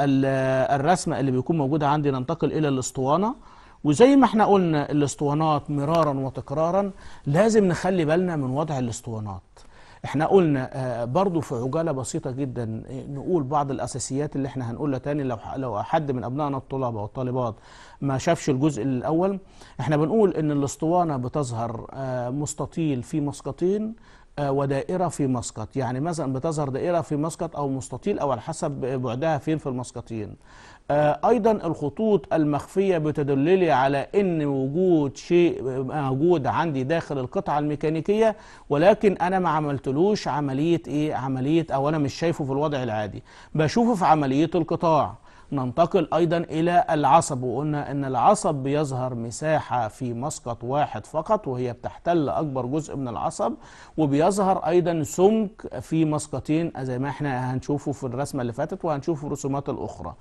الرسمة اللي بيكون موجود عندي ننتقل إلى الاسطوانة وزي ما احنا قلنا الاسطوانات مرارا وتكرارا لازم نخلي بالنا من وضع الاسطوانات احنا قلنا آه، برضو في عجاله بسيطه جدا آه، نقول بعض الاساسيات اللي احنا هنقولها تاني لو لو حد من ابنائنا او والطالبات ما شافش الجزء الاول احنا بنقول ان الاسطوانه بتظهر آه، مستطيل في مسقطين ودائرة في مسقط يعني مثلا بتظهر دائرة في مسقط أو مستطيل أو على حسب بعدها فين في المسقطين آه، أيضا الخطوط المخفية بتدللي على أن وجود شيء موجود آه، عندي داخل القطعة الميكانيكية ولكن أنا ما عملتلوش عملية إيه عملية أو أنا مش شايفه في الوضع العادي بشوفه في عملية القطاع ننتقل أيضا إلى العصب وقلنا أن العصب بيظهر مساحة في مسقط واحد فقط وهي بتحتل أكبر جزء من العصب وبيظهر أيضا سمك في مسقطين زي ما احنا هنشوفه في الرسمة اللي فاتت وهنشوفه في الرسومات الأخرى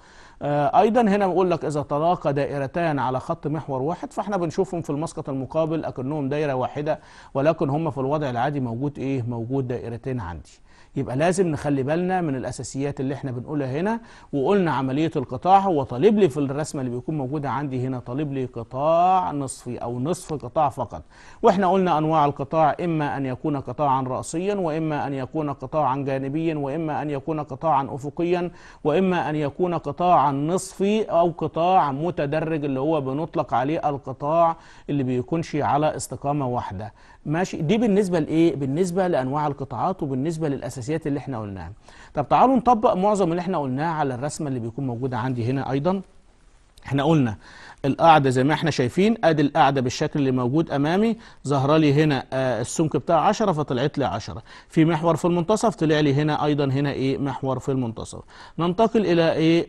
آه، ايضا هنا بقول لك اذا تلاقى دائرتان على خط محور واحد فاحنا بنشوفهم في المسقط المقابل اكنهم دايره واحده ولكن هم في الوضع العادي موجود ايه موجود دائرتين عندي يبقى لازم نخلي بالنا من الاساسيات اللي احنا بنقولها هنا وقلنا عمليه القطاع هو طالب لي في الرسمه اللي بيكون موجوده عندي هنا طالب لي قطاع نصفي او نصف قطاع فقط واحنا قلنا انواع القطاع اما ان يكون قطاعا راسيا واما ان يكون قطاعا جانبيا واما ان يكون قطاعا افقيا واما ان يكون قطاعا القطاع النصفي أو قطاع متدرج اللي هو بنطلق عليه القطاع اللي بيكونش على استقامة واحدة ماشي دي بالنسبة لإيه؟ بالنسبة لأنواع القطاعات وبالنسبة للأساسيات اللي احنا قلناها طب تعالوا نطبق معظم اللي احنا قلناه على الرسمة اللي بيكون موجودة عندي هنا أيضا احنا قلنا القاعدة زي ما احنا شايفين ادي القاعدة بالشكل اللي موجود امامي ظهر لي هنا آه السمك بتاع 10 فطلعت لي 10 في محور في المنتصف طلع لي هنا ايضا هنا ايه محور في المنتصف ننتقل الى ايه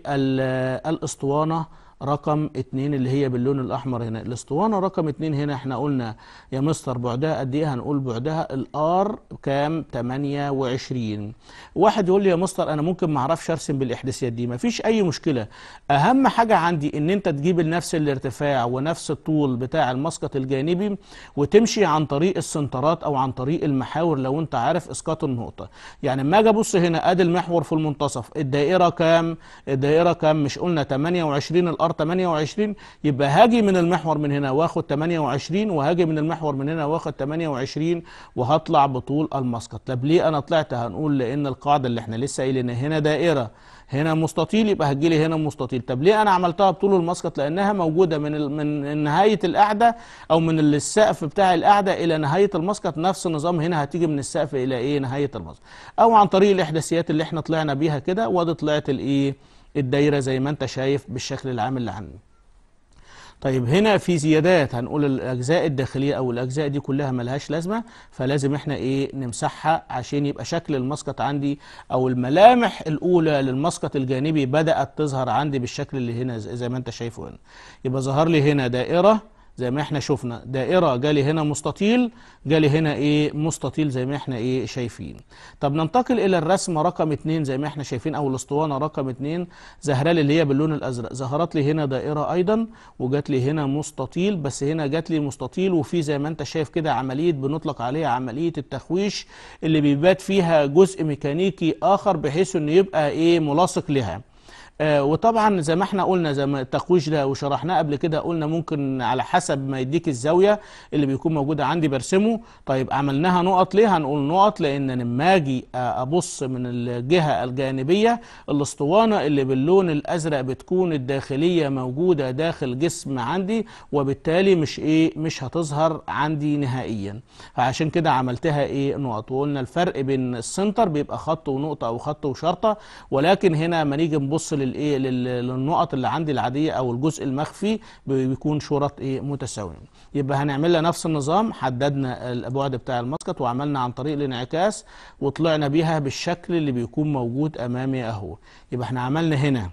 الاسطوانة رقم اتنين اللي هي باللون الأحمر هنا الاسطوانة رقم اتنين هنا احنا قلنا يا مستر بعدها قد ايه هنقول بعدها الار كام 28 واحد يقول لي يا مستر أنا ممكن ما اعرفش أرسم بالإحداثيات دي مفيش أي مشكلة أهم حاجة عندي إن أنت تجيب نفس الارتفاع ونفس الطول بتاع المسقط الجانبي وتمشي عن طريق السنترات أو عن طريق المحاور لو أنت عارف إسقاط النقطة يعني ما أجي أبص هنا أدي المحور في المنتصف الدائرة كام الدائرة كام مش قلنا 28 الار ار 28 يبقى هاجي من المحور من هنا واخد 28 وهاجي من المحور من هنا واخد 28 وهطلع بطول المسقط طب ليه انا طلعت هنقول لان القاعده اللي احنا لسه قايلينها هنا دائره هنا مستطيل يبقى هتجي لي هنا مستطيل طب ليه انا عملتها بطول المسقط لانها موجوده من من نهايه القاعده او من السقف بتاع القاعده الى نهايه المسقط نفس النظام هنا هتيجي من السقف الى ايه نهايه المسقط او عن طريق الاحداثيات اللي احنا طلعنا بيها كده وادي طلعت الايه الدايرة زي ما انت شايف بالشكل العام اللي عندنا طيب هنا في زيادات هنقول الأجزاء الداخلية أو الأجزاء دي كلها ملهاش لازمة فلازم احنا إيه نمسحها عشان يبقى شكل المسقط عندي أو الملامح الأولى للمسقط الجانبي بدأت تظهر عندي بالشكل اللي هنا زي ما أنت شايفه هنا يبقى ظهر لي هنا دائرة زي ما احنا شفنا دائرة جالي هنا مستطيل جالي هنا ايه مستطيل زي ما احنا ايه شايفين طب ننتقل الى الرسمة رقم اتنين زي ما احنا شايفين او الاسطوانة رقم اتنين زهرالي اللي هي باللون الازرق ظهرت لي هنا دائرة ايضا وجات لي هنا مستطيل بس هنا جات لي مستطيل وفي زي ما انت شايف كده عملية بنطلق عليها عملية التخويش اللي بيبات فيها جزء ميكانيكي اخر بحيث انه يبقى ايه ملاصق لها آه، وطبعا زي ما احنا قلنا زي ما التقويش ده وشرحناه قبل كده قلنا ممكن على حسب ما يديك الزاويه اللي بيكون موجوده عندي برسمه طيب عملناها نقط ليه هنقول نقط لان لما اجي آه، ابص من الجهه الجانبيه الاسطوانه اللي باللون الازرق بتكون الداخليه موجوده داخل جسم عندي وبالتالي مش ايه مش هتظهر عندي نهائيا فعشان كده عملتها ايه نقط وقلنا الفرق بين السنتر بيبقى خط ونقطه او خط وشرطه ولكن هنا لما نيجي نبص لل للايه للنقط اللي عندي العاديه او الجزء المخفي بيكون شرط ايه متساويين يبقى هنعمل لها نفس النظام حددنا البعد بتاع المسقط وعملنا عن طريق الانعكاس وطلعنا بيها بالشكل اللي بيكون موجود امامي اهو يبقى احنا عملنا هنا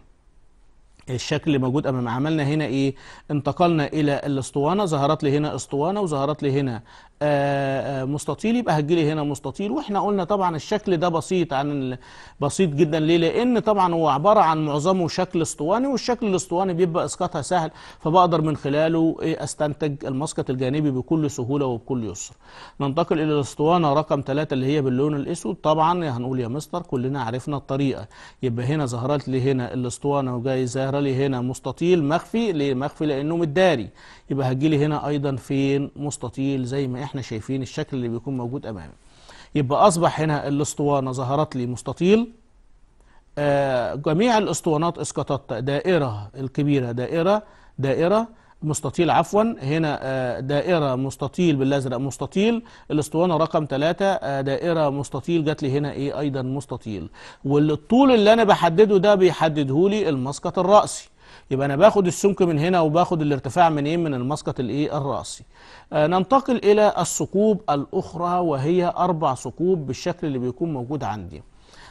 الشكل اللي موجود امام عملنا هنا ايه انتقلنا الى الاسطوانه ظهرت لي هنا اسطوانه وظهرت لي هنا آه، آه، مستطيل يبقى هتجيلي هنا مستطيل واحنا قلنا طبعا الشكل ده بسيط عن بسيط جدا ليه لان طبعا هو عباره عن معظمه شكل اسطواني والشكل الاسطواني بيبقى اسقاطها سهل فبقدر من خلاله استنتج المسقط الجانبي بكل سهوله وبكل يسر ننتقل الى الاسطوانه رقم 3 اللي هي باللون الاسود طبعا هنقول يا مستر كلنا عرفنا الطريقه يبقى هنا ظهرت لي هنا الاسطوانه وجاي ظاهره لي هنا مستطيل مخفي ليه مخفي لانه متداري يبقى هتجيلي هنا ايضا فين مستطيل زي ما احنا احنا شايفين الشكل اللي بيكون موجود امامي يبقى اصبح هنا الاسطوانه ظهرت لي مستطيل آه جميع الاسطوانات اسقطت دائره الكبيره دائره دائره مستطيل عفوا هنا آه، دائره مستطيل بالازرق مستطيل الاسطوانه رقم 3 آه، دائره مستطيل جات لي هنا ايه ايضا مستطيل والطول اللي انا بحدده ده بيحدده لي المسقط الراسي يبقى انا باخد السمك من هنا وباخد الارتفاع من ايه من المسقط الايه الراسي آه ننتقل الى الثقوب الاخرى وهي اربع ثقوب بالشكل اللي بيكون موجود عندي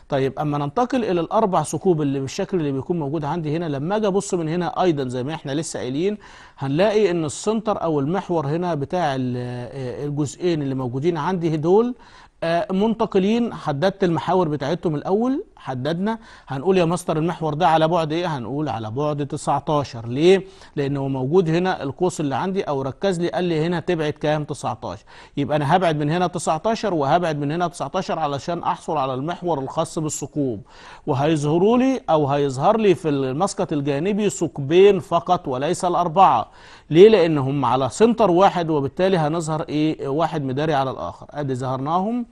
طيب اما ننتقل الى الاربع ثقوب اللي بالشكل اللي بيكون موجود عندي هنا لما اجي ابص من هنا ايضا زي ما احنا لسه قايلين هنلاقي ان السنتر او المحور هنا بتاع آه، الجزئين اللي موجودين عندي دول آه، منتقلين حددت المحاور بتاعتهم الاول حددنا هنقول يا مستر المحور ده على بعد ايه هنقول على بعد 19 ليه لان هو موجود هنا القوس اللي عندي او ركز لي قال لي هنا تبعد كام 19 يبقى انا هبعد من هنا 19 وهبعد من هنا 19 علشان احصل على المحور الخاص بالثقوب وهيظهروا لي او هيظهر لي في المسقط الجانبي ثقبين فقط وليس الاربعه ليه لان هم على سنتر واحد وبالتالي هنظهر ايه واحد مداري على الاخر ادي ظهرناهم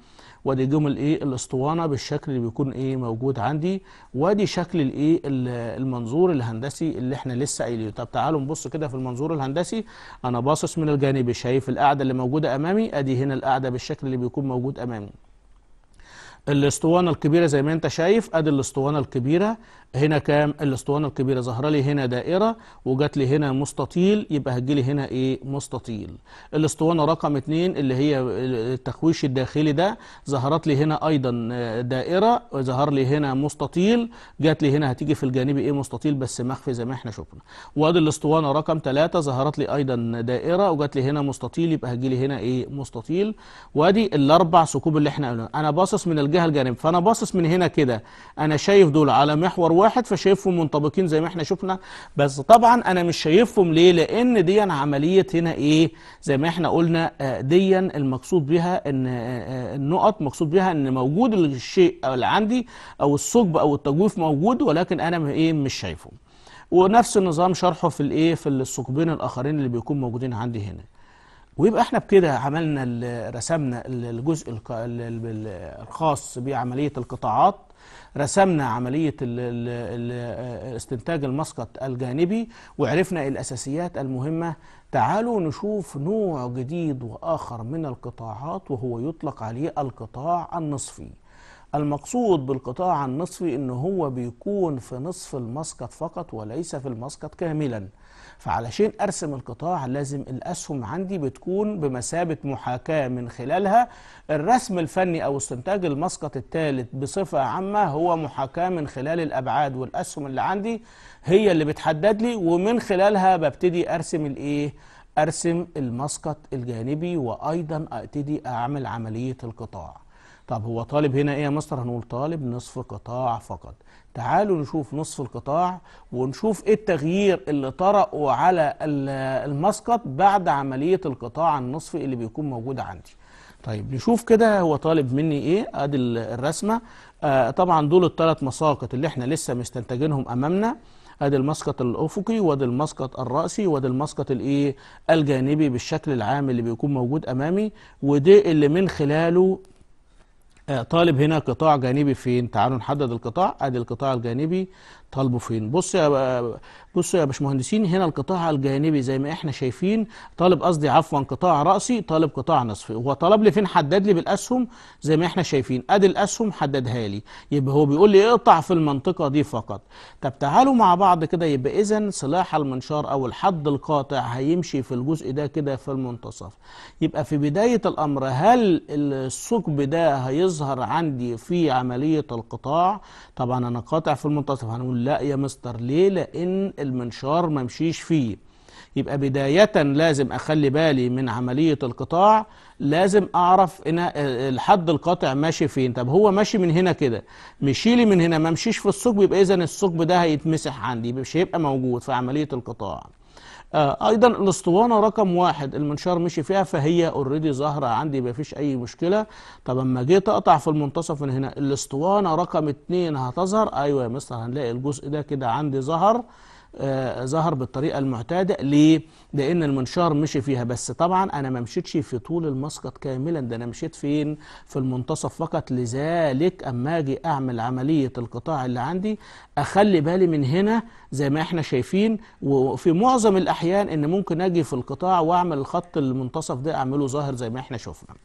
وادي جم الايه الاسطوانه بالشكل اللي بيكون ايه موجود عندي وادي شكل الايه المنظور الهندسي اللي احنا لسه قايلينه طب تعالوا نبص كده في المنظور الهندسي انا باصص من الجانب شايف القاعده اللي موجوده امامي ادي هنا القاعده بالشكل اللي بيكون موجود امامي الاسطوانه الكبيره زي ما انت شايف ادي الاسطوانه الكبيره هنا كام الاسطوانه الكبيره ظهر لي هنا دائره وجات لي هنا مستطيل يبقى هتجي لي هنا ايه مستطيل الاسطوانه رقم 2 اللي هي التكويش الداخلي ده ظهرت لي هنا ايضا دائره وظهر لي هنا مستطيل جات لي هنا هتيجي في الجانب ايه مستطيل بس مخفي زي ما احنا شفنا وادي الاسطوانه رقم 3 ظهرت لي ايضا دائره وجات لي هنا مستطيل يبقى هتجي لي هنا ايه مستطيل وادي الاربع ثقوب اللي احنا قلنا انا باصص من الجهه الجانب فانا باصص من هنا كده انا شايف دول على محور واحد فشايفهم منطبقين زي ما احنا شفنا بس طبعا انا مش شايفهم ليه لان دي عمليه هنا ايه زي ما احنا قلنا آه، دي المقصود بها ان آه، آه، النقط مقصود بها ان موجود الشيء اللي عندي او الثقب او التجويف موجود ولكن انا ايه مش شايفه ونفس النظام شرحه في الايه في الثقبين الاخرين اللي بيكون موجودين عندي هنا ويبقى احنا بكده عملنا رسمنا الجزء الخاص بعمليه القطاعات رسمنا عملية استنتاج المسقط الجانبي وعرفنا الأساسيات المهمة تعالوا نشوف نوع جديد وآخر من القطاعات وهو يطلق عليه القطاع النصفي المقصود بالقطاع النصفي ان هو بيكون في نصف المسقط فقط وليس في المسقط كاملا فعلشان ارسم القطاع لازم الاسهم عندي بتكون بمثابه محاكاه من خلالها الرسم الفني او استنتاج المسقط الثالث بصفه عامه هو محاكاه من خلال الابعاد والاسهم اللي عندي هي اللي بتحدد لي ومن خلالها ببتدي ارسم الايه ارسم المسقط الجانبي وايضا ابتدي اعمل عمليه القطاع طب هو طالب هنا ايه يا مستر هنقول طالب نصف قطاع فقط تعالوا نشوف نصف القطاع ونشوف ايه التغيير اللي طرأه على المسقط بعد عملية القطاع النصفي اللي بيكون موجود عندي طيب نشوف كده هو طالب مني ايه ادي الرسمة آه طبعا دول الثلاث مساقط اللي احنا لسه مستنتجينهم امامنا ادي المسقط الافقي وادي المسقط الراسي وادي المسقط الايه الجانبي بالشكل العام اللي بيكون موجود امامي وده اللي من خلاله آه، طالب هنا قطاع جانبي فين تعالوا نحدد القطاع ادي القطاع الجانبي طالبه فين بص يا بصوا يا باشمهندسين هنا القطاع الجانبي زي ما احنا شايفين طالب قصدي عفوا قطاع راسي طالب قطاع نصفي هو طلب لي فين حدد لي بالاسهم زي ما احنا شايفين ادي الاسهم حددها لي يبقى هو بيقول لي اقطع في المنطقه دي فقط طب تعالوا مع بعض كده يبقى اذا سلاح المنشار او الحد القاطع هيمشي في الجزء ده كده في المنتصف يبقى في بدايه الامر هل الثقب ده هيظهر عندي في عمليه القطاع طبعا انا قاطع في المنتصف هنقول لا يا مستر ليه لان المنشار ما مشيش فيه يبقى بداية لازم أخلي بالي من عملية القطاع لازم أعرف إن الحد القاطع ماشي فين طب هو ماشي من هنا كده مشيلي من هنا ما مشيش في الثقب يبقى إذا الثقب ده هيتمسح عندي مش هيبقى موجود في عملية القطاع آه ايضا الاسطوانه رقم واحد المنشار مشي فيها فهي اوريدي ظاهره عندي مفيش اي مشكله طب اما جيت اقطع في المنتصف من هنا الاسطوانه رقم اتنين هتظهر ايوه يا مستر هنلاقي الجزء ده كده عندي ظهر آه، ظهر بالطريقة المعتادة ليه؟ لأن المنشار مشي فيها بس طبعا أنا ما مشيتش في طول المسقط كاملا ده أنا مشيت فين؟ في المنتصف فقط لذلك أما أجي أعمل عملية القطاع اللي عندي أخلي بالي من هنا زي ما احنا شايفين وفي معظم الأحيان إن ممكن أجي في القطاع وأعمل الخط المنتصف ده أعمله ظاهر زي ما احنا شفنا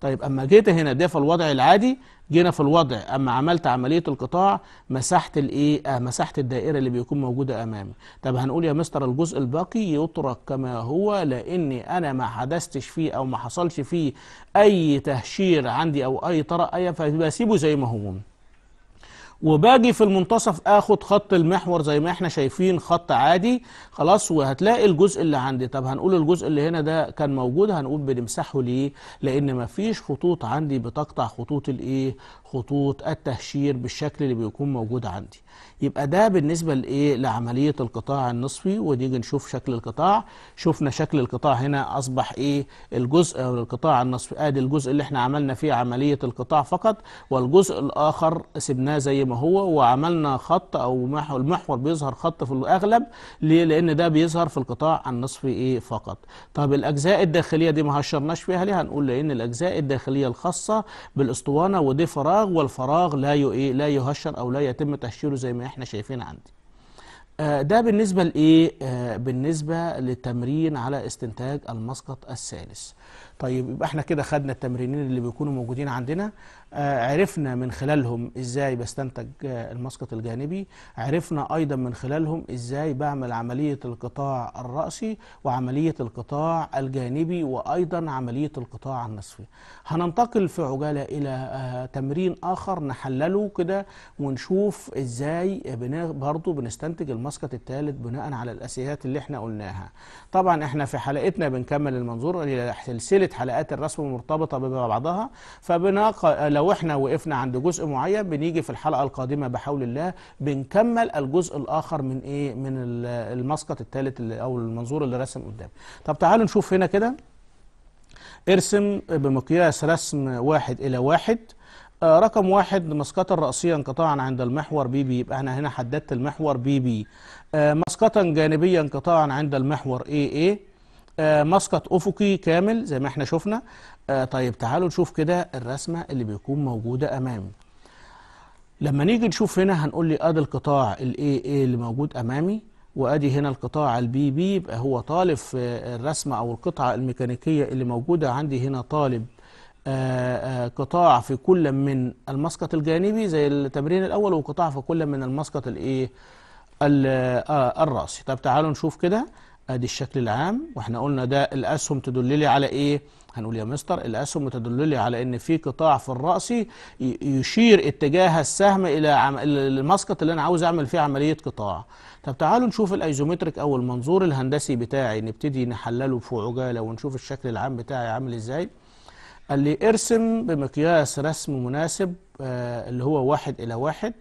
طيب أما جيت هنا ده في الوضع العادي جينا في الوضع أما عملت عملية القطاع مسحت الإيه آه مسحت الدائرة اللي بيكون موجودة أمامي طب هنقول يا مستر الجزء الباقي يترك كما هو لأني أنا ما حدثتش فيه أو ما حصلش فيه أي تهشير عندي أو أي طرق أي فبسيبه زي ما هو وباجي في المنتصف اخد خط المحور زي ما احنا شايفين خط عادي خلاص وهتلاقي الجزء اللي عندي طب هنقول الجزء اللي هنا ده كان موجود هنقول بنمسحه ليه لان مفيش خطوط عندي بتقطع خطوط الايه خطوط التهشير بالشكل اللي بيكون موجود عندي يبقى ده بالنسبة لإيه لعملية القطاع النصفي ونيجي نشوف شكل القطاع شفنا شكل القطاع هنا أصبح إيه الجزء أو القطاع النصفي آدي آه الجزء اللي إحنا عملنا فيه عملية القطاع فقط والجزء الآخر سبناه زي ما هو وعملنا خط أو المحور بيظهر خط في الأغلب ليه لأن ده بيظهر في القطاع النصفي إيه فقط طب الأجزاء الداخلية دي ما هشرناش فيها ليه هنقول لأن الأجزاء الداخلية الخاصة بالأسطوانة ودي فراغ والفراغ لا إيه لا يهشر أو لا يتم تهشيره زي ما احنا شايفين عندي آه، ده بالنسبة لإيه؟ آه، بالنسبة للتمرين على استنتاج المسقط الثالث. طيب يبقى احنا كده خدنا التمرينين اللي بيكونوا موجودين عندنا آه، عرفنا من خلالهم ازاي بستنتج آه، المسقط الجانبي عرفنا ايضا من خلالهم ازاي بعمل عملية القطاع الرأسي وعملية القطاع الجانبي وايضا عملية القطاع النصفي هننتقل في عجالة الى آه، تمرين اخر نحلله كده ونشوف ازاي برضو بنستنتج المسقط الثالث بناء على الاساسيات اللي احنا قلناها طبعا احنا في حلقتنا بنكمل المنظور سلسلة حلقات الرسم المرتبطة ببعضها فبناقل لو احنا وقفنا عند جزء معين بنيجي في الحلقه القادمه بحول الله بنكمل الجزء الاخر من ايه من المسقط الثالث او المنظور اللي رسم قدام طب تعالوا نشوف هنا كده ارسم بمقياس رسم واحد الى واحد آه، رقم واحد مسقطا رأسيا انقطاعا عند المحور بي بي يبقى انا هنا حددت المحور بي بي آه، مسقطا جانبيا انقطاعا عند المحور اي اي آه، مسقط افقي كامل زي ما احنا شفنا آه طيب تعالوا نشوف كده الرسمة اللي بيكون موجودة أمامي لما نيجي نشوف هنا هنقول لي ادي القطاع الاي اي اللي موجود امامي وادي هنا القطاع البي بي يبقى هو طالب في الرسمه او القطعه الميكانيكيه اللي موجوده عندي هنا طالب آآ آه، آآ آه، قطاع في كل من المسقط الجانبي زي التمرين الاول وقطاع في كل من المسقط الايه آه، الراسي طب تعالوا نشوف كده ادي الشكل العام واحنا قلنا ده الاسهم تدل لي على ايه هنقول يا مستر الاسهم متدلله على ان في قطاع في الراسي يشير اتجاه السهم الى المسقط اللي انا عاوز اعمل فيه عمليه قطاع طب تعالوا نشوف الايزومتريك او المنظور الهندسي بتاعي نبتدي نحلله في عجاله ونشوف الشكل العام بتاعي عامل ازاي قال لي ارسم بمقياس رسم مناسب آه اللي هو واحد الى واحد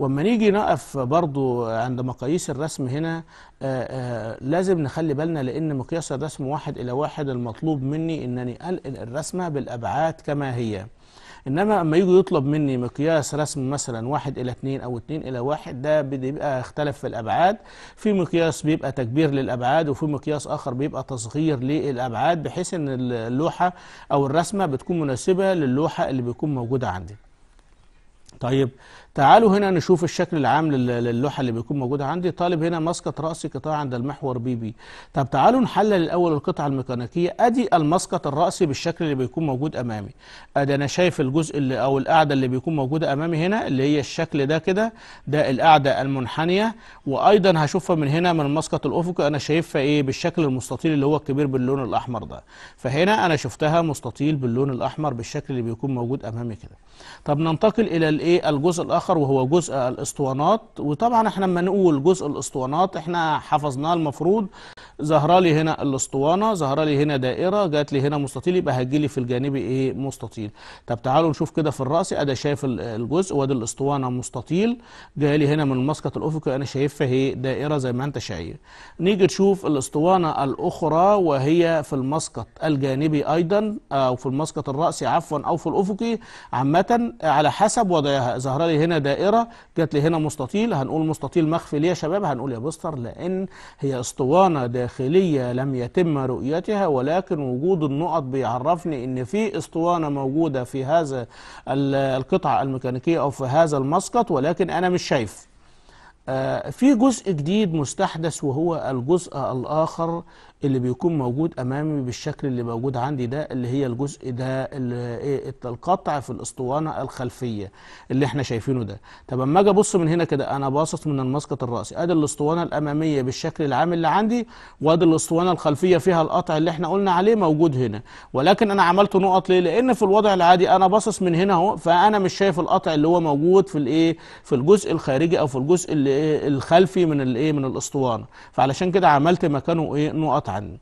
واما نيجي نقف برضو عند مقاييس الرسم هنا آآ آه، آآ آه، لازم نخلي بالنا لان مقياس الرسم واحد الى واحد المطلوب مني انني انقل الرسمه بالابعاد كما هي انما اما يجي يطلب مني مقياس رسم مثلا واحد الى اتنين او اتنين الى واحد ده بيبقى اختلف في الابعاد في مقياس بيبقى تكبير للابعاد وفي مقياس اخر بيبقى تصغير للابعاد بحيث ان اللوحه او الرسمه بتكون مناسبه للوحه اللي بيكون موجوده عندي طيب تعالوا هنا نشوف الشكل العام للوحة اللي بيكون موجودة عندي طالب هنا مسقط رأسي قطاع عند المحور بي بي طب تعالوا نحلل الأول القطعة الميكانيكية أدي المسقط الرأسي بالشكل اللي بيكون موجود أمامي أدي أنا شايف الجزء اللي أو القاعدة اللي بيكون موجودة أمامي هنا اللي هي الشكل ده كده ده القاعدة المنحنية وأيضا هشوفها من هنا من المسقط الأفقي أنا شايفها إيه بالشكل المستطيل اللي هو الكبير باللون الأحمر ده فهنا أنا شفتها مستطيل باللون الأحمر بالشكل اللي بيكون موجود أمامي كده طب ننتقل إلى الإيه ايه الجزء الاخر وهو جزء الاسطوانات وطبعا احنا لما نقول جزء الاسطوانات احنا حفظناه المفروض ظهر لي هنا الاسطوانه ظهر لي هنا دائره جات لي هنا مستطيل يبقى هتجي لي في الجانب ايه مستطيل طب تعالوا نشوف كده في الراس ادي شايف الجزء وادي الاسطوانه مستطيل جاي لي هنا من المسقط الافقي انا شايفها هي دائره زي ما انت شايف نيجي تشوف الاسطوانه الاخرى وهي في المسقط الجانبي ايضا او في المسقط الراسي عفوا او في الافقي عامه على حسب وضعها ظهر لي هنا دائره جات لي هنا مستطيل هنقول مستطيل مخفي ليه يا شباب هنقول يا بستر لان هي اسطوانه داخل الداخلية لم يتم رؤيتها ولكن وجود النقط بيعرفني ان في اسطوانة موجودة في هذا القطعة الميكانيكية او في هذا المسقط ولكن انا مش شايف آه، في جزء جديد مستحدث وهو الجزء الآخر اللي بيكون موجود امامي بالشكل اللي موجود عندي ده اللي هي الجزء ده ايه القطع في الاسطوانه الخلفيه اللي احنا شايفينه ده طب اما اجي ابص من هنا كده انا باصص من المسقط الراسي ادي الاسطوانه الاماميه بالشكل العام اللي عندي وادي الاسطوانه الخلفيه فيها القطع اللي احنا قلنا عليه موجود هنا ولكن انا عملت نقط ليه لان في الوضع العادي انا باصص من هنا اهو فانا مش شايف القطع اللي هو موجود في الايه في الجزء الخارجي او في الجزء اللي ايه الخلفي من الايه من الاسطوانه فعلشان كده عملت مكانه ايه نقط عنه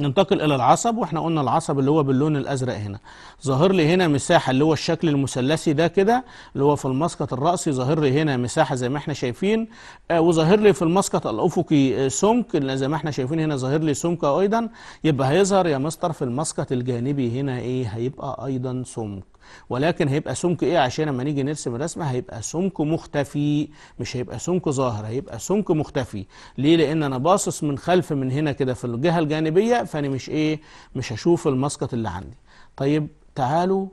ننتقل الى العصب واحنا قلنا العصب اللي هو باللون الازرق هنا ظاهر لي هنا مساحه اللي هو الشكل المثلثي ده كده اللي هو في المسقط الراسي ظاهر لي هنا مساحه زي ما احنا شايفين آه وظاهر لي في المسقط الافقي آه سمك زي ما احنا شايفين هنا ظاهر لي سمك ايضا يبقى هيظهر يا مستر في المسقط الجانبي هنا ايه هيبقى ايضا سمك ولكن هيبقى سمك ايه عشان لما نيجي نرسم الرسمه هيبقى سمك مختفي مش هيبقى سمك ظاهر هيبقى سمك مختفي ليه لان انا باصص من خلف من هنا كده في الجهه الجانبيه فانا مش ايه مش هشوف المسقط اللي عندي طيب تعالوا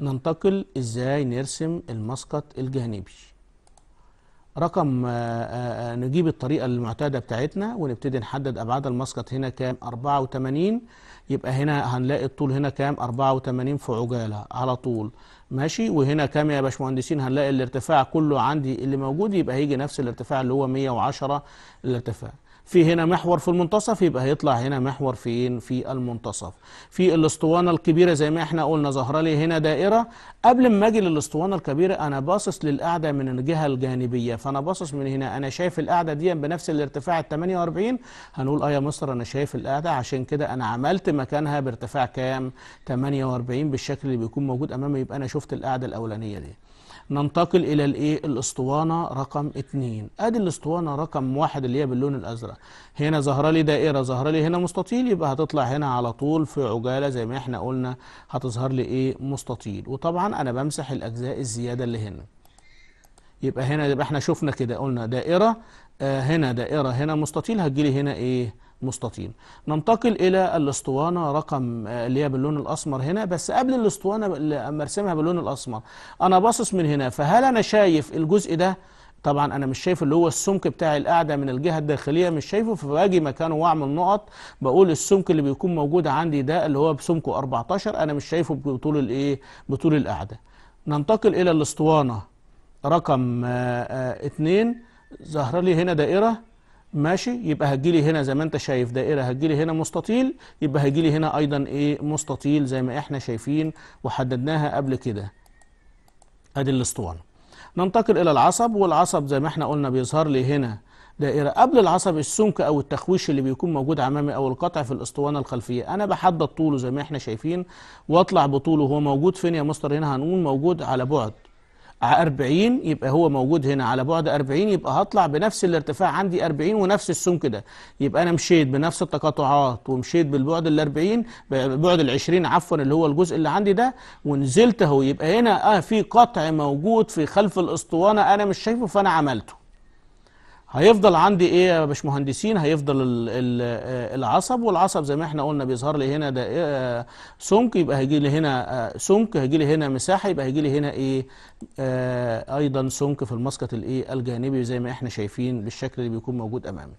ننتقل ازاي نرسم المسقط الجانبي رقم آه، آه، آه، نجيب الطريقة المعتادة بتاعتنا ونبتدي نحدد أبعاد المسقط هنا كام 84 يبقى هنا هنلاقي الطول هنا كام 84 في عجالة على طول ماشي وهنا كام يا باشمهندسين هنلاقي الارتفاع كله عندي اللي موجود يبقى هيجي نفس الارتفاع اللي هو 110 الارتفاع في هنا محور في المنتصف يبقى هيطلع هنا محور فين في المنتصف في الاسطوانه الكبيره زي ما احنا قلنا ظهر لي هنا دائره قبل ما اجي للاسطوانه الكبيره انا باصص للقاعده من الجهه الجانبيه فانا باصص من هنا انا شايف القاعده دي بنفس الارتفاع ال 48 هنقول اه يا مصر انا شايف القاعده عشان كده انا عملت مكانها بارتفاع كام 48 بالشكل اللي بيكون موجود امامي يبقى انا شفت القاعده الاولانيه دي ننتقل الى الايه الاسطوانه رقم 2 ادي الاسطوانه رقم واحد اللي هي باللون الازرق هنا ظاهره لي دائره ظاهره لي هنا مستطيل يبقى هتطلع هنا على طول في عجاله زي ما احنا قلنا هتظهر لي ايه مستطيل وطبعا انا بمسح الاجزاء الزياده اللي هنا يبقى هنا يبقى احنا شفنا كده قلنا دائره آه هنا دائره هنا مستطيل هتجيلي هنا ايه مستطيل ننتقل إلى الاسطوانة رقم آه، اللي هي باللون الأسمر هنا بس قبل الاسطوانة اللي أرسمها باللون الأسمر أنا باصص من هنا فهل أنا شايف الجزء ده طبعا انا مش شايف اللي هو السمك بتاع القاعده من الجهه الداخليه مش شايفه فباجي مكانه واعمل نقط بقول السمك اللي بيكون موجود عندي ده اللي هو بسمكه 14 انا مش شايفه بطول الايه بطول القاعده ننتقل الى الاسطوانه رقم 2 آه، آه، ظهر لي هنا دائره ماشي يبقى هتجي لي هنا زي ما انت شايف دائره هتجي لي هنا مستطيل يبقى لي هنا ايضا ايه مستطيل زي ما احنا شايفين وحددناها قبل كده ادي الاسطوانه ننتقل الى العصب والعصب زي ما احنا قلنا بيظهر لي هنا دائره قبل العصب السمك او التخويش اللي بيكون موجود امامي او القطع في الاسطوانه الخلفيه انا بحدد طوله زي ما احنا شايفين واطلع بطوله هو موجود فين يا مستر هنا هنقول موجود على بعد 40 يبقى هو موجود هنا على بعد 40 يبقى هطلع بنفس الارتفاع عندي 40 ونفس السمك ده يبقى انا مشيت بنفس التقاطعات ومشيت بالبعد ال 40 بعد ال 20 عفوا اللي هو الجزء اللي عندي ده ونزلت اهو يبقى هنا اه في قطع موجود في خلف الاسطوانه انا مش شايفه فانا عملته هيفضل عندي ايه يا باشمهندسين هيفضل الـ الـ العصب والعصب زي ما احنا قلنا بيظهر لي هنا ده إيه آه، سمك يبقى هيجي لي هنا آه، سمك هيجي لي هنا مساحه يبقى هيجي لي هنا ايه آه، ايضا سمك في المسقط الايه الجانبي زي ما احنا شايفين بالشكل اللي بيكون موجود امامي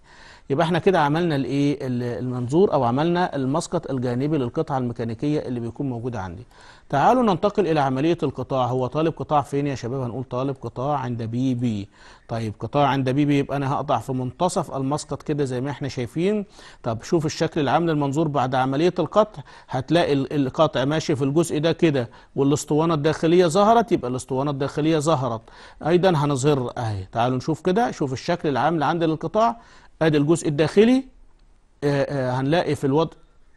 يبقى احنا كده عملنا الايه المنظور او عملنا المسقط الجانبي للقطعه الميكانيكيه اللي بيكون موجوده عندي تعالوا ننتقل الى عمليه القطاع هو طالب قطاع فين يا شباب هنقول طالب قطاع عند بي بي طيب قطاع عند بي بي يبقى انا هقطع في منتصف المسقط كده زي ما احنا شايفين طب شوف الشكل العام للمنظور بعد عمليه القطع هتلاقي القطع ماشي في الجزء ده كده والاسطوانه الداخليه ظهرت يبقى الاسطوانه الداخليه ظهرت ايضا هنظهر اهي تعالوا نشوف كده شوف الشكل العام عند القطاع ادي الجزء الداخلي آه، آه، هنلاقي في الوضع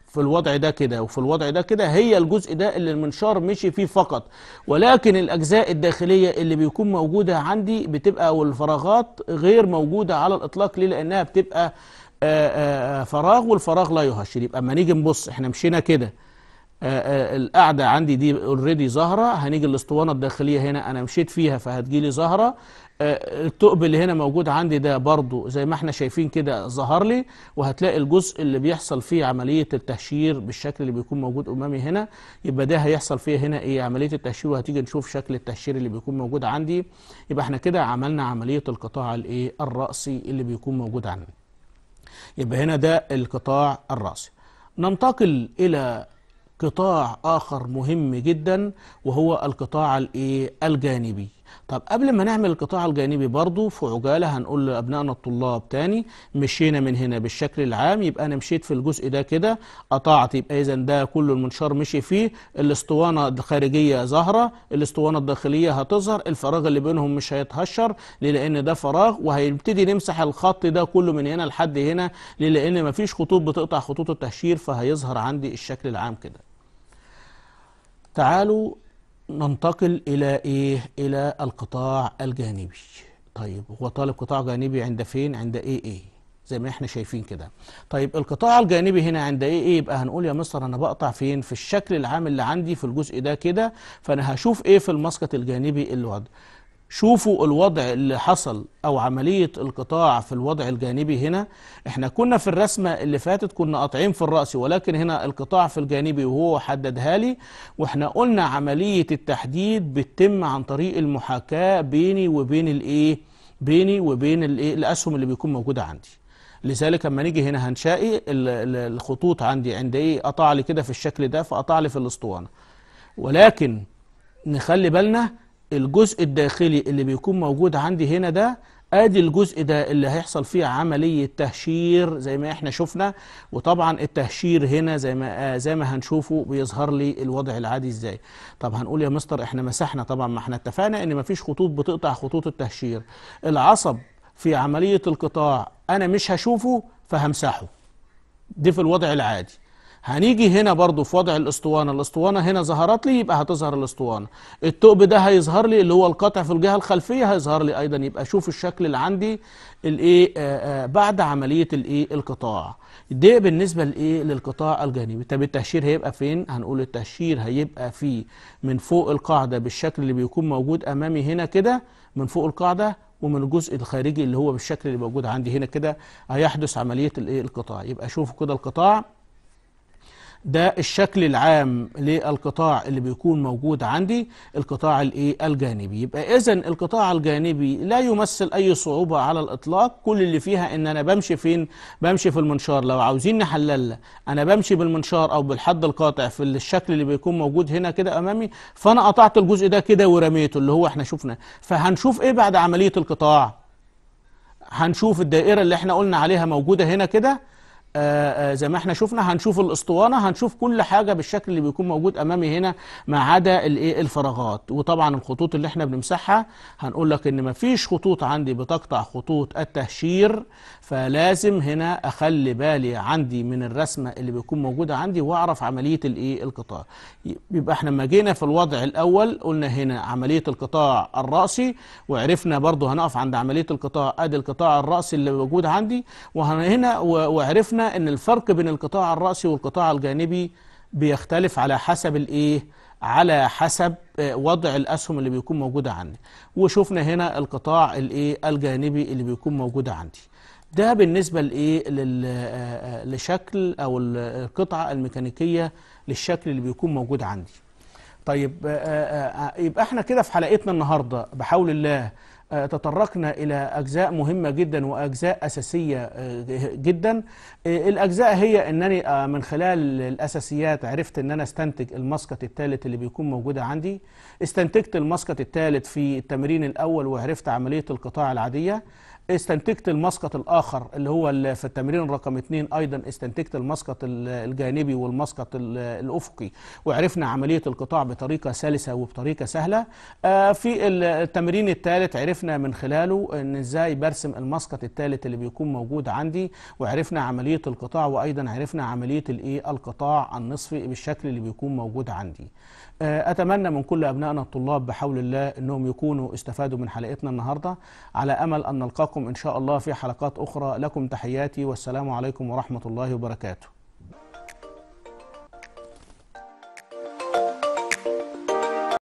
في الوضع ده كده وفي الوضع ده كده هي الجزء ده اللي المنشار مشي فيه فقط ولكن الأجزاء الداخلية اللي بيكون موجودة عندي بتبقى والفراغات غير موجودة على الإطلاق ليه لأنها بتبقى آه، فراغ والفراغ لا يهشر يبقى اما نيجي نبص احنا مشينا كده القاعدة عندي دي اوريدي ظاهرة هنيجي الاسطوانة الداخلية هنا أنا مشيت فيها فهتجيلي ظاهرة الثقب اللي هنا موجود عندي ده برضو زي ما احنا شايفين كده ظهر لي وهتلاقي الجزء اللي بيحصل فيه عملية التهشير بالشكل اللي بيكون موجود امامي هنا يبقى ده هيحصل فيه هنا ايه عملية التهشير وهتيجي نشوف شكل التهشير اللي بيكون موجود عندي يبقى احنا كده عملنا عملية القطاع الايه الرأسي اللي بيكون موجود عندي يبقى هنا ده القطاع الرأسي ننتقل إلى قطاع آخر مهم جدا وهو القطاع الايه الجانبي طب قبل ما نعمل القطاع الجانبي برضو في عجالة هنقول لأبنائنا الطلاب تاني مشينا من هنا بالشكل العام يبقى أنا مشيت في الجزء ده كده قطعت يبقى إذا ده كله المنشار مشي فيه الاسطوانة الخارجية ظاهرة الاسطوانة الداخلية هتظهر الفراغ اللي بينهم مش هيتهشر ليه لأن ده فراغ وهيبتدي نمسح الخط ده كله من هنا لحد هنا ليه لأن مفيش خطوط بتقطع خطوط التهشير فهيظهر عندي الشكل العام كده تعالوا ننتقل إلى إيه؟ إلى القطاع الجانبي طيب هو طالب قطاع جانبي عند فين؟ عند إيه إيه زي ما احنا شايفين كده طيب القطاع الجانبي هنا عند ايه ايه يبقى هنقول يا مستر انا بقطع فين في الشكل العام اللي عندي في الجزء ده كده فانا هشوف ايه في المسقط الجانبي اللي وضع شوفوا الوضع اللي حصل او عملية القطاع في الوضع الجانبي هنا احنا كنا في الرسمة اللي فاتت كنا قاطعين في الرأس ولكن هنا القطاع في الجانبي وهو حددها لي واحنا قلنا عملية التحديد بتتم عن طريق المحاكاة بيني وبين الايه بيني وبين الايه الاسهم اللي بيكون موجودة عندي لذلك اما نيجي هنا هنشائي الخطوط عندي عند ايه قطع لي كده في الشكل ده فقطع لي في الاسطوانة ولكن نخلي بالنا الجزء الداخلي اللي بيكون موجود عندي هنا ده ادي الجزء ده اللي هيحصل فيه عمليه تهشير زي ما احنا شفنا وطبعا التهشير هنا زي ما آه، زي ما هنشوفه بيظهر لي الوضع العادي ازاي طب هنقول يا مستر احنا مسحنا طبعا ما احنا اتفقنا ان مفيش خطوط بتقطع خطوط التهشير العصب في عمليه القطاع انا مش هشوفه فهمسحه دي في الوضع العادي هنيجي هنا برضو في وضع الاسطوانة الاسطوانة هنا ظهرت لي يبقى هتظهر الاسطوانة الثقب ده هيظهر لي اللي هو القطع في الجهة الخلفية هيظهر لي ايضا يبقى شوف الشكل اللي عندي الايه آه، آه، بعد عملية الايه القطاع ده بالنسبة لإيه للقطاع الجانبي طب التهشير هيبقى فين هنقول التهشير هيبقى في من فوق القاعدة بالشكل اللي بيكون موجود أمامي هنا كده من فوق القاعدة ومن الجزء الخارجي اللي هو بالشكل اللي موجود عندي هنا كده هيحدث عملية الإيه القطاع يبقى شوفوا كده القطاع ده الشكل العام للقطاع اللي بيكون موجود عندي القطاع الايه الجانبي يبقى اذا القطاع الجانبي لا يمثل اي صعوبه على الاطلاق كل اللي فيها ان انا بمشي فين بمشي في المنشار لو عاوزين نحللها انا بمشي بالمنشار او بالحد القاطع في الشكل اللي بيكون موجود هنا كده امامي فانا قطعت الجزء ده كده ورميته اللي هو احنا شفناه فهنشوف ايه بعد عمليه القطاع هنشوف الدائره اللي احنا قلنا عليها موجوده هنا كده آه، آه، زي ما احنا شفنا هنشوف الاسطوانه هنشوف كل حاجه بالشكل اللي بيكون موجود امامي هنا ما عدا الايه الفراغات وطبعا الخطوط اللي احنا بنمسحها هنقول لك ان ما فيش خطوط عندي بتقطع خطوط التهشير فلازم هنا اخلي بالي عندي من الرسمه اللي بيكون موجوده عندي واعرف عمليه الايه القطاع يبقى احنا لما جينا في الوضع الاول قلنا هنا عمليه القطاع الراسي وعرفنا برضه هنقف عند عمليه القطاع ادي القطاع الراسي اللي موجود عندي وهنا وعرفنا ان الفرق بين القطاع الراسي والقطاع الجانبي بيختلف على حسب الايه على حسب آه، وضع الاسهم اللي بيكون موجوده عندي وشفنا هنا القطاع الايه الجانبي اللي بيكون موجود عندي ده بالنسبة لإيه آه، آه، لشكل أو القطعة الميكانيكية للشكل اللي بيكون موجود عندي طيب آه، يبقى احنا كده في حلقتنا النهاردة بحول الله تطرقنا إلى أجزاء مهمة جدا وأجزاء أساسية جدا الأجزاء هي أنني من خلال الأساسيات عرفت أن أنا استنتج المسقط الثالث اللي بيكون موجودة عندي استنتجت المسقط الثالث في التمرين الأول وعرفت عملية القطاع العادية استنتجت المسقط الاخر اللي هو في التمرين رقم اثنين ايضا استنتجت المسقط الجانبي والمسقط الافقي وعرفنا عمليه القطاع بطريقه سلسه وبطريقه سهله آه، في التمرين الثالث عرفنا من خلاله ان ازاي برسم المسقط الثالث اللي بيكون موجود عندي وعرفنا عمليه القطاع وايضا عرفنا عمليه الايه القطاع النصفي بالشكل اللي بيكون موجود عندي آه، أتمنى من كل أبنائنا الطلاب بحول الله أنهم يكونوا استفادوا من حلقتنا النهاردة على أمل أن نلقاكم إن شاء الله في حلقات أخرى لكم تحياتي والسلام عليكم ورحمة الله وبركاته